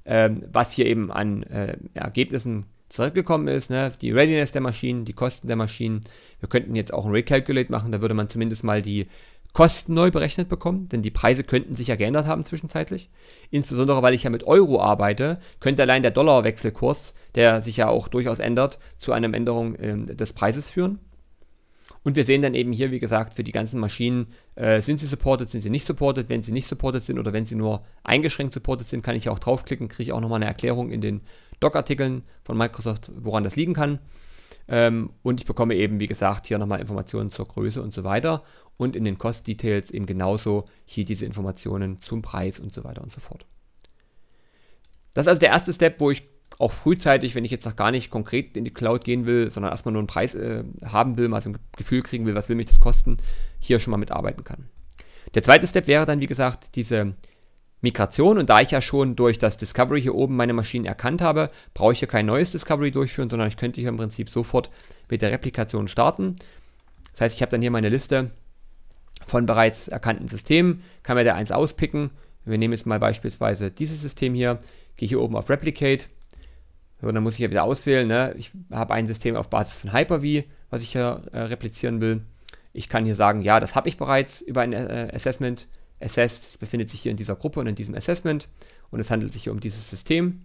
äh, was hier eben an äh, Ergebnissen zurückgekommen ist, ne? die Readiness der Maschinen, die Kosten der Maschinen. Wir könnten jetzt auch ein Recalculate machen, da würde man zumindest mal die Kosten neu berechnet bekommen, denn die Preise könnten sich ja geändert haben zwischenzeitlich. Insbesondere, weil ich ja mit Euro arbeite, könnte allein der Dollarwechselkurs, der sich ja auch durchaus ändert, zu einer Änderung äh, des Preises führen. Und wir sehen dann eben hier, wie gesagt, für die ganzen Maschinen, äh, sind sie supported, sind sie nicht supported. Wenn sie nicht supported sind oder wenn sie nur eingeschränkt supported sind, kann ich ja auch draufklicken, kriege ich auch nochmal eine Erklärung in den Blogartikeln von Microsoft, woran das liegen kann. Ähm, und ich bekomme eben, wie gesagt, hier nochmal Informationen zur Größe und so weiter. Und in den Cost-Details eben genauso hier diese Informationen zum Preis und so weiter und so fort. Das ist also der erste Step, wo ich auch frühzeitig, wenn ich jetzt noch gar nicht konkret in die Cloud gehen will, sondern erstmal nur einen Preis äh, haben will, mal so ein Gefühl kriegen will, was will mich das kosten, hier schon mal mitarbeiten kann. Der zweite Step wäre dann, wie gesagt, diese Migration und da ich ja schon durch das Discovery hier oben meine Maschinen erkannt habe, brauche ich hier kein neues Discovery durchführen, sondern ich könnte hier im Prinzip sofort mit der Replikation starten. Das heißt, ich habe dann hier meine Liste von bereits erkannten Systemen, kann mir da eins auspicken. Wir nehmen jetzt mal beispielsweise dieses System hier, gehe hier oben auf Replicate, so, dann muss ich ja wieder auswählen. Ne? Ich habe ein System auf Basis von Hyper-V, was ich hier äh, replizieren will. Ich kann hier sagen, ja, das habe ich bereits über ein äh, Assessment assessed. Es befindet sich hier in dieser Gruppe und in diesem Assessment und es handelt sich hier um dieses System.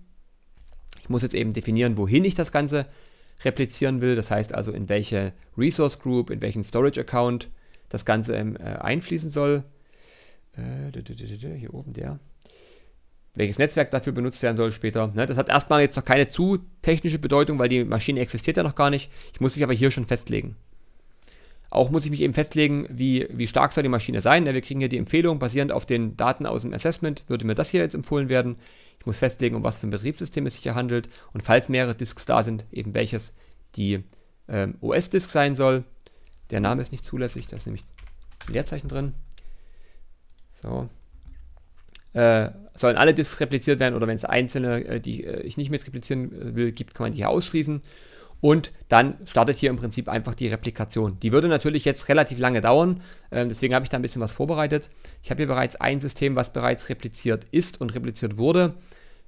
Ich muss jetzt eben definieren, wohin ich das Ganze replizieren will, das heißt also in welche Resource Group, in welchen Storage Account das Ganze ähm, äh, einfließen soll. Äh, hier oben der. Welches Netzwerk dafür benutzt werden soll später. Ne, das hat erstmal jetzt noch keine zu technische Bedeutung, weil die Maschine existiert ja noch gar nicht. Ich muss mich aber hier schon festlegen. Auch muss ich mich eben festlegen, wie, wie stark soll die Maschine sein. Ja, wir kriegen hier die Empfehlung, basierend auf den Daten aus dem Assessment würde mir das hier jetzt empfohlen werden. Ich muss festlegen, um was für ein Betriebssystem es sich hier handelt und falls mehrere Disks da sind, eben welches die ähm, OS-Disk sein soll. Der Name ist nicht zulässig, da ist nämlich ein Leerzeichen drin. So. Äh, sollen alle Disks repliziert werden oder wenn es einzelne, äh, die äh, ich nicht mit replizieren äh, will, gibt, kann man die hier ausschließen. Und dann startet hier im Prinzip einfach die Replikation. Die würde natürlich jetzt relativ lange dauern, äh, deswegen habe ich da ein bisschen was vorbereitet. Ich habe hier bereits ein System, was bereits repliziert ist und repliziert wurde.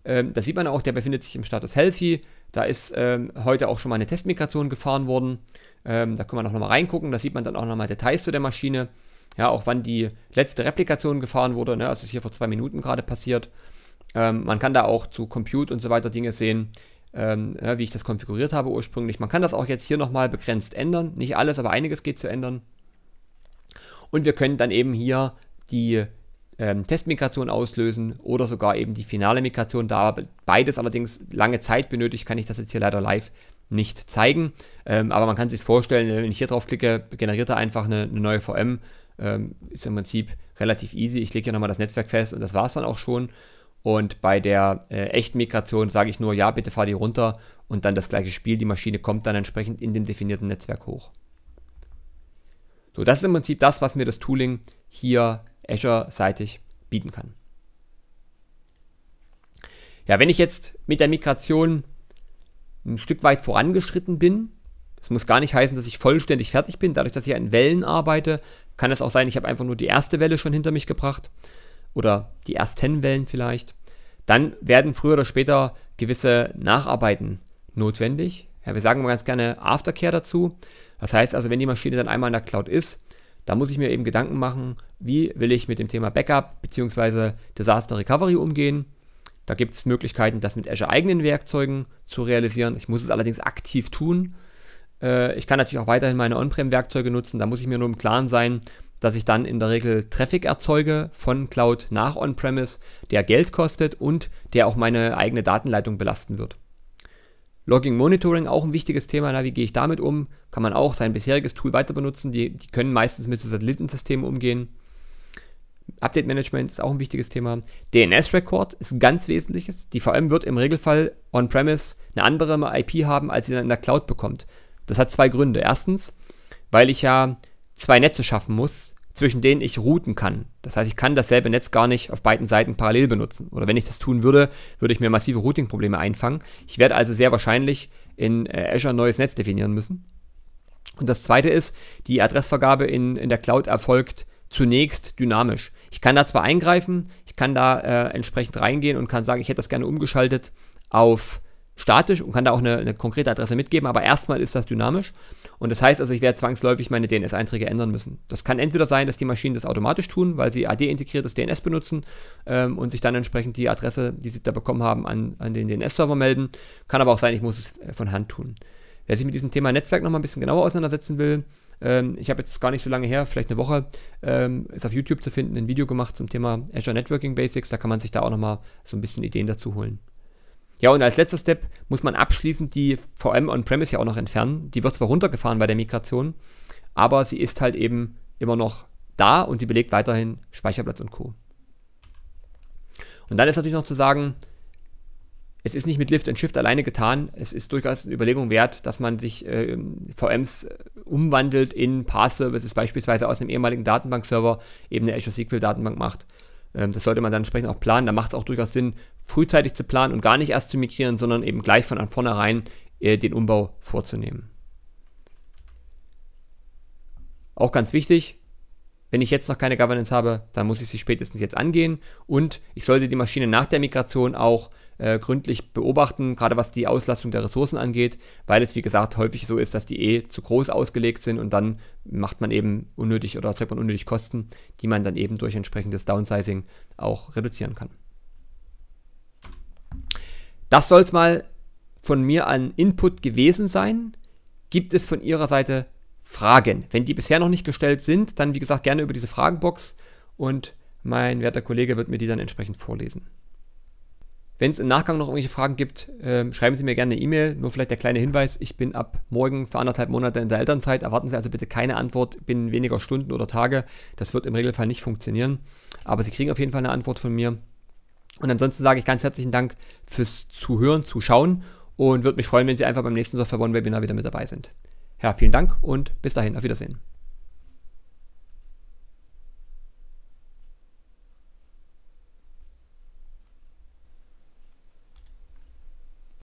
Ähm, das sieht man auch, der befindet sich im Status Healthy. Da ist ähm, heute auch schon mal eine Testmigration gefahren worden. Ähm, da können wir noch mal reingucken. Da sieht man dann auch nochmal Details zu der Maschine. Ja, auch wann die letzte Replikation gefahren wurde. Ne? Das also ist hier vor zwei Minuten gerade passiert. Ähm, man kann da auch zu Compute und so weiter Dinge sehen ähm, ja, wie ich das konfiguriert habe ursprünglich. Man kann das auch jetzt hier nochmal begrenzt ändern. Nicht alles, aber einiges geht zu ändern. Und wir können dann eben hier die ähm, Testmigration auslösen oder sogar eben die finale Migration. Da beides allerdings lange Zeit benötigt, kann ich das jetzt hier leider live nicht zeigen. Ähm, aber man kann sich vorstellen, wenn ich hier drauf klicke, generiert er einfach eine, eine neue VM. Ähm, ist im Prinzip relativ easy. Ich lege hier nochmal das Netzwerk fest und das war es dann auch schon. Und bei der äh, echten Migration sage ich nur, ja, bitte fahr die runter und dann das gleiche Spiel. Die Maschine kommt dann entsprechend in dem definierten Netzwerk hoch. So, das ist im Prinzip das, was mir das Tooling hier Azure-seitig bieten kann. Ja, wenn ich jetzt mit der Migration ein Stück weit vorangeschritten bin, das muss gar nicht heißen, dass ich vollständig fertig bin. Dadurch, dass ich in Wellen arbeite, kann es auch sein, ich habe einfach nur die erste Welle schon hinter mich gebracht oder die ersten Wellen vielleicht, dann werden früher oder später gewisse Nacharbeiten notwendig. Ja, wir sagen immer ganz gerne Aftercare dazu. Das heißt also, wenn die Maschine dann einmal in der Cloud ist, da muss ich mir eben Gedanken machen, wie will ich mit dem Thema Backup bzw. Disaster Recovery umgehen. Da gibt es Möglichkeiten, das mit Azure eigenen Werkzeugen zu realisieren. Ich muss es allerdings aktiv tun. Äh, ich kann natürlich auch weiterhin meine On-Prem-Werkzeuge nutzen. Da muss ich mir nur im Klaren sein, dass ich dann in der Regel Traffic erzeuge von Cloud nach On-Premise, der Geld kostet und der auch meine eigene Datenleitung belasten wird. Logging Monitoring auch ein wichtiges Thema, na, wie gehe ich damit um? Kann man auch sein bisheriges Tool weiter benutzen, die, die können meistens mit so Satellitensystemen umgehen. Update Management ist auch ein wichtiges Thema. DNS Record ist ein ganz wesentliches. Die VM wird im Regelfall on-premise eine andere IP haben, als sie dann in der Cloud bekommt. Das hat zwei Gründe. Erstens, weil ich ja zwei Netze schaffen muss, zwischen denen ich routen kann. Das heißt, ich kann dasselbe Netz gar nicht auf beiden Seiten parallel benutzen. Oder wenn ich das tun würde, würde ich mir massive Routing-Probleme einfangen. Ich werde also sehr wahrscheinlich in äh, Azure ein neues Netz definieren müssen. Und das zweite ist, die Adressvergabe in, in der Cloud erfolgt zunächst dynamisch. Ich kann da zwar eingreifen, ich kann da äh, entsprechend reingehen und kann sagen, ich hätte das gerne umgeschaltet auf statisch und kann da auch eine, eine konkrete Adresse mitgeben, aber erstmal ist das dynamisch. Und das heißt also, ich werde zwangsläufig meine DNS-Einträge ändern müssen. Das kann entweder sein, dass die Maschinen das automatisch tun, weil sie AD-integriertes DNS benutzen ähm, und sich dann entsprechend die Adresse, die sie da bekommen haben, an, an den DNS-Server melden. Kann aber auch sein, ich muss es äh, von Hand tun. Wer sich mit diesem Thema Netzwerk nochmal ein bisschen genauer auseinandersetzen will, ähm, ich habe jetzt gar nicht so lange her, vielleicht eine Woche, ähm, ist auf YouTube zu finden, ein Video gemacht zum Thema Azure Networking Basics. Da kann man sich da auch nochmal so ein bisschen Ideen dazu holen. Ja, und als letzter Step muss man abschließend die VM On-Premise ja auch noch entfernen. Die wird zwar runtergefahren bei der Migration, aber sie ist halt eben immer noch da und die belegt weiterhin Speicherplatz und Co. Und dann ist natürlich noch zu sagen, es ist nicht mit Lift and Shift alleine getan. Es ist durchaus eine Überlegung wert, dass man sich ähm, äh, VMs umwandelt in Pass-Services, beispielsweise aus einem ehemaligen Datenbank-Server eben eine Azure SQL-Datenbank macht. Ähm, das sollte man dann entsprechend auch planen. Da macht es auch durchaus Sinn, frühzeitig zu planen und gar nicht erst zu migrieren, sondern eben gleich von vornherein äh, den Umbau vorzunehmen. Auch ganz wichtig, wenn ich jetzt noch keine Governance habe, dann muss ich sie spätestens jetzt angehen und ich sollte die Maschine nach der Migration auch äh, gründlich beobachten, gerade was die Auslastung der Ressourcen angeht, weil es wie gesagt häufig so ist, dass die eh zu groß ausgelegt sind und dann macht man eben unnötig oder erzeugt man unnötig Kosten, die man dann eben durch entsprechendes Downsizing auch reduzieren kann. Das soll es mal von mir an Input gewesen sein. Gibt es von Ihrer Seite Fragen? Wenn die bisher noch nicht gestellt sind, dann wie gesagt gerne über diese Fragenbox und mein werter Kollege wird mir die dann entsprechend vorlesen. Wenn es im Nachgang noch irgendwelche Fragen gibt, äh, schreiben Sie mir gerne eine E-Mail. Nur vielleicht der kleine Hinweis, ich bin ab morgen für anderthalb Monate in der Elternzeit. Erwarten Sie also bitte keine Antwort binnen weniger Stunden oder Tage. Das wird im Regelfall nicht funktionieren. Aber Sie kriegen auf jeden Fall eine Antwort von mir. Und ansonsten sage ich ganz herzlichen Dank fürs Zuhören, Zuschauen und würde mich freuen, wenn Sie einfach beim nächsten Software One Webinar wieder mit dabei sind. Ja, vielen Dank und bis dahin, auf Wiedersehen.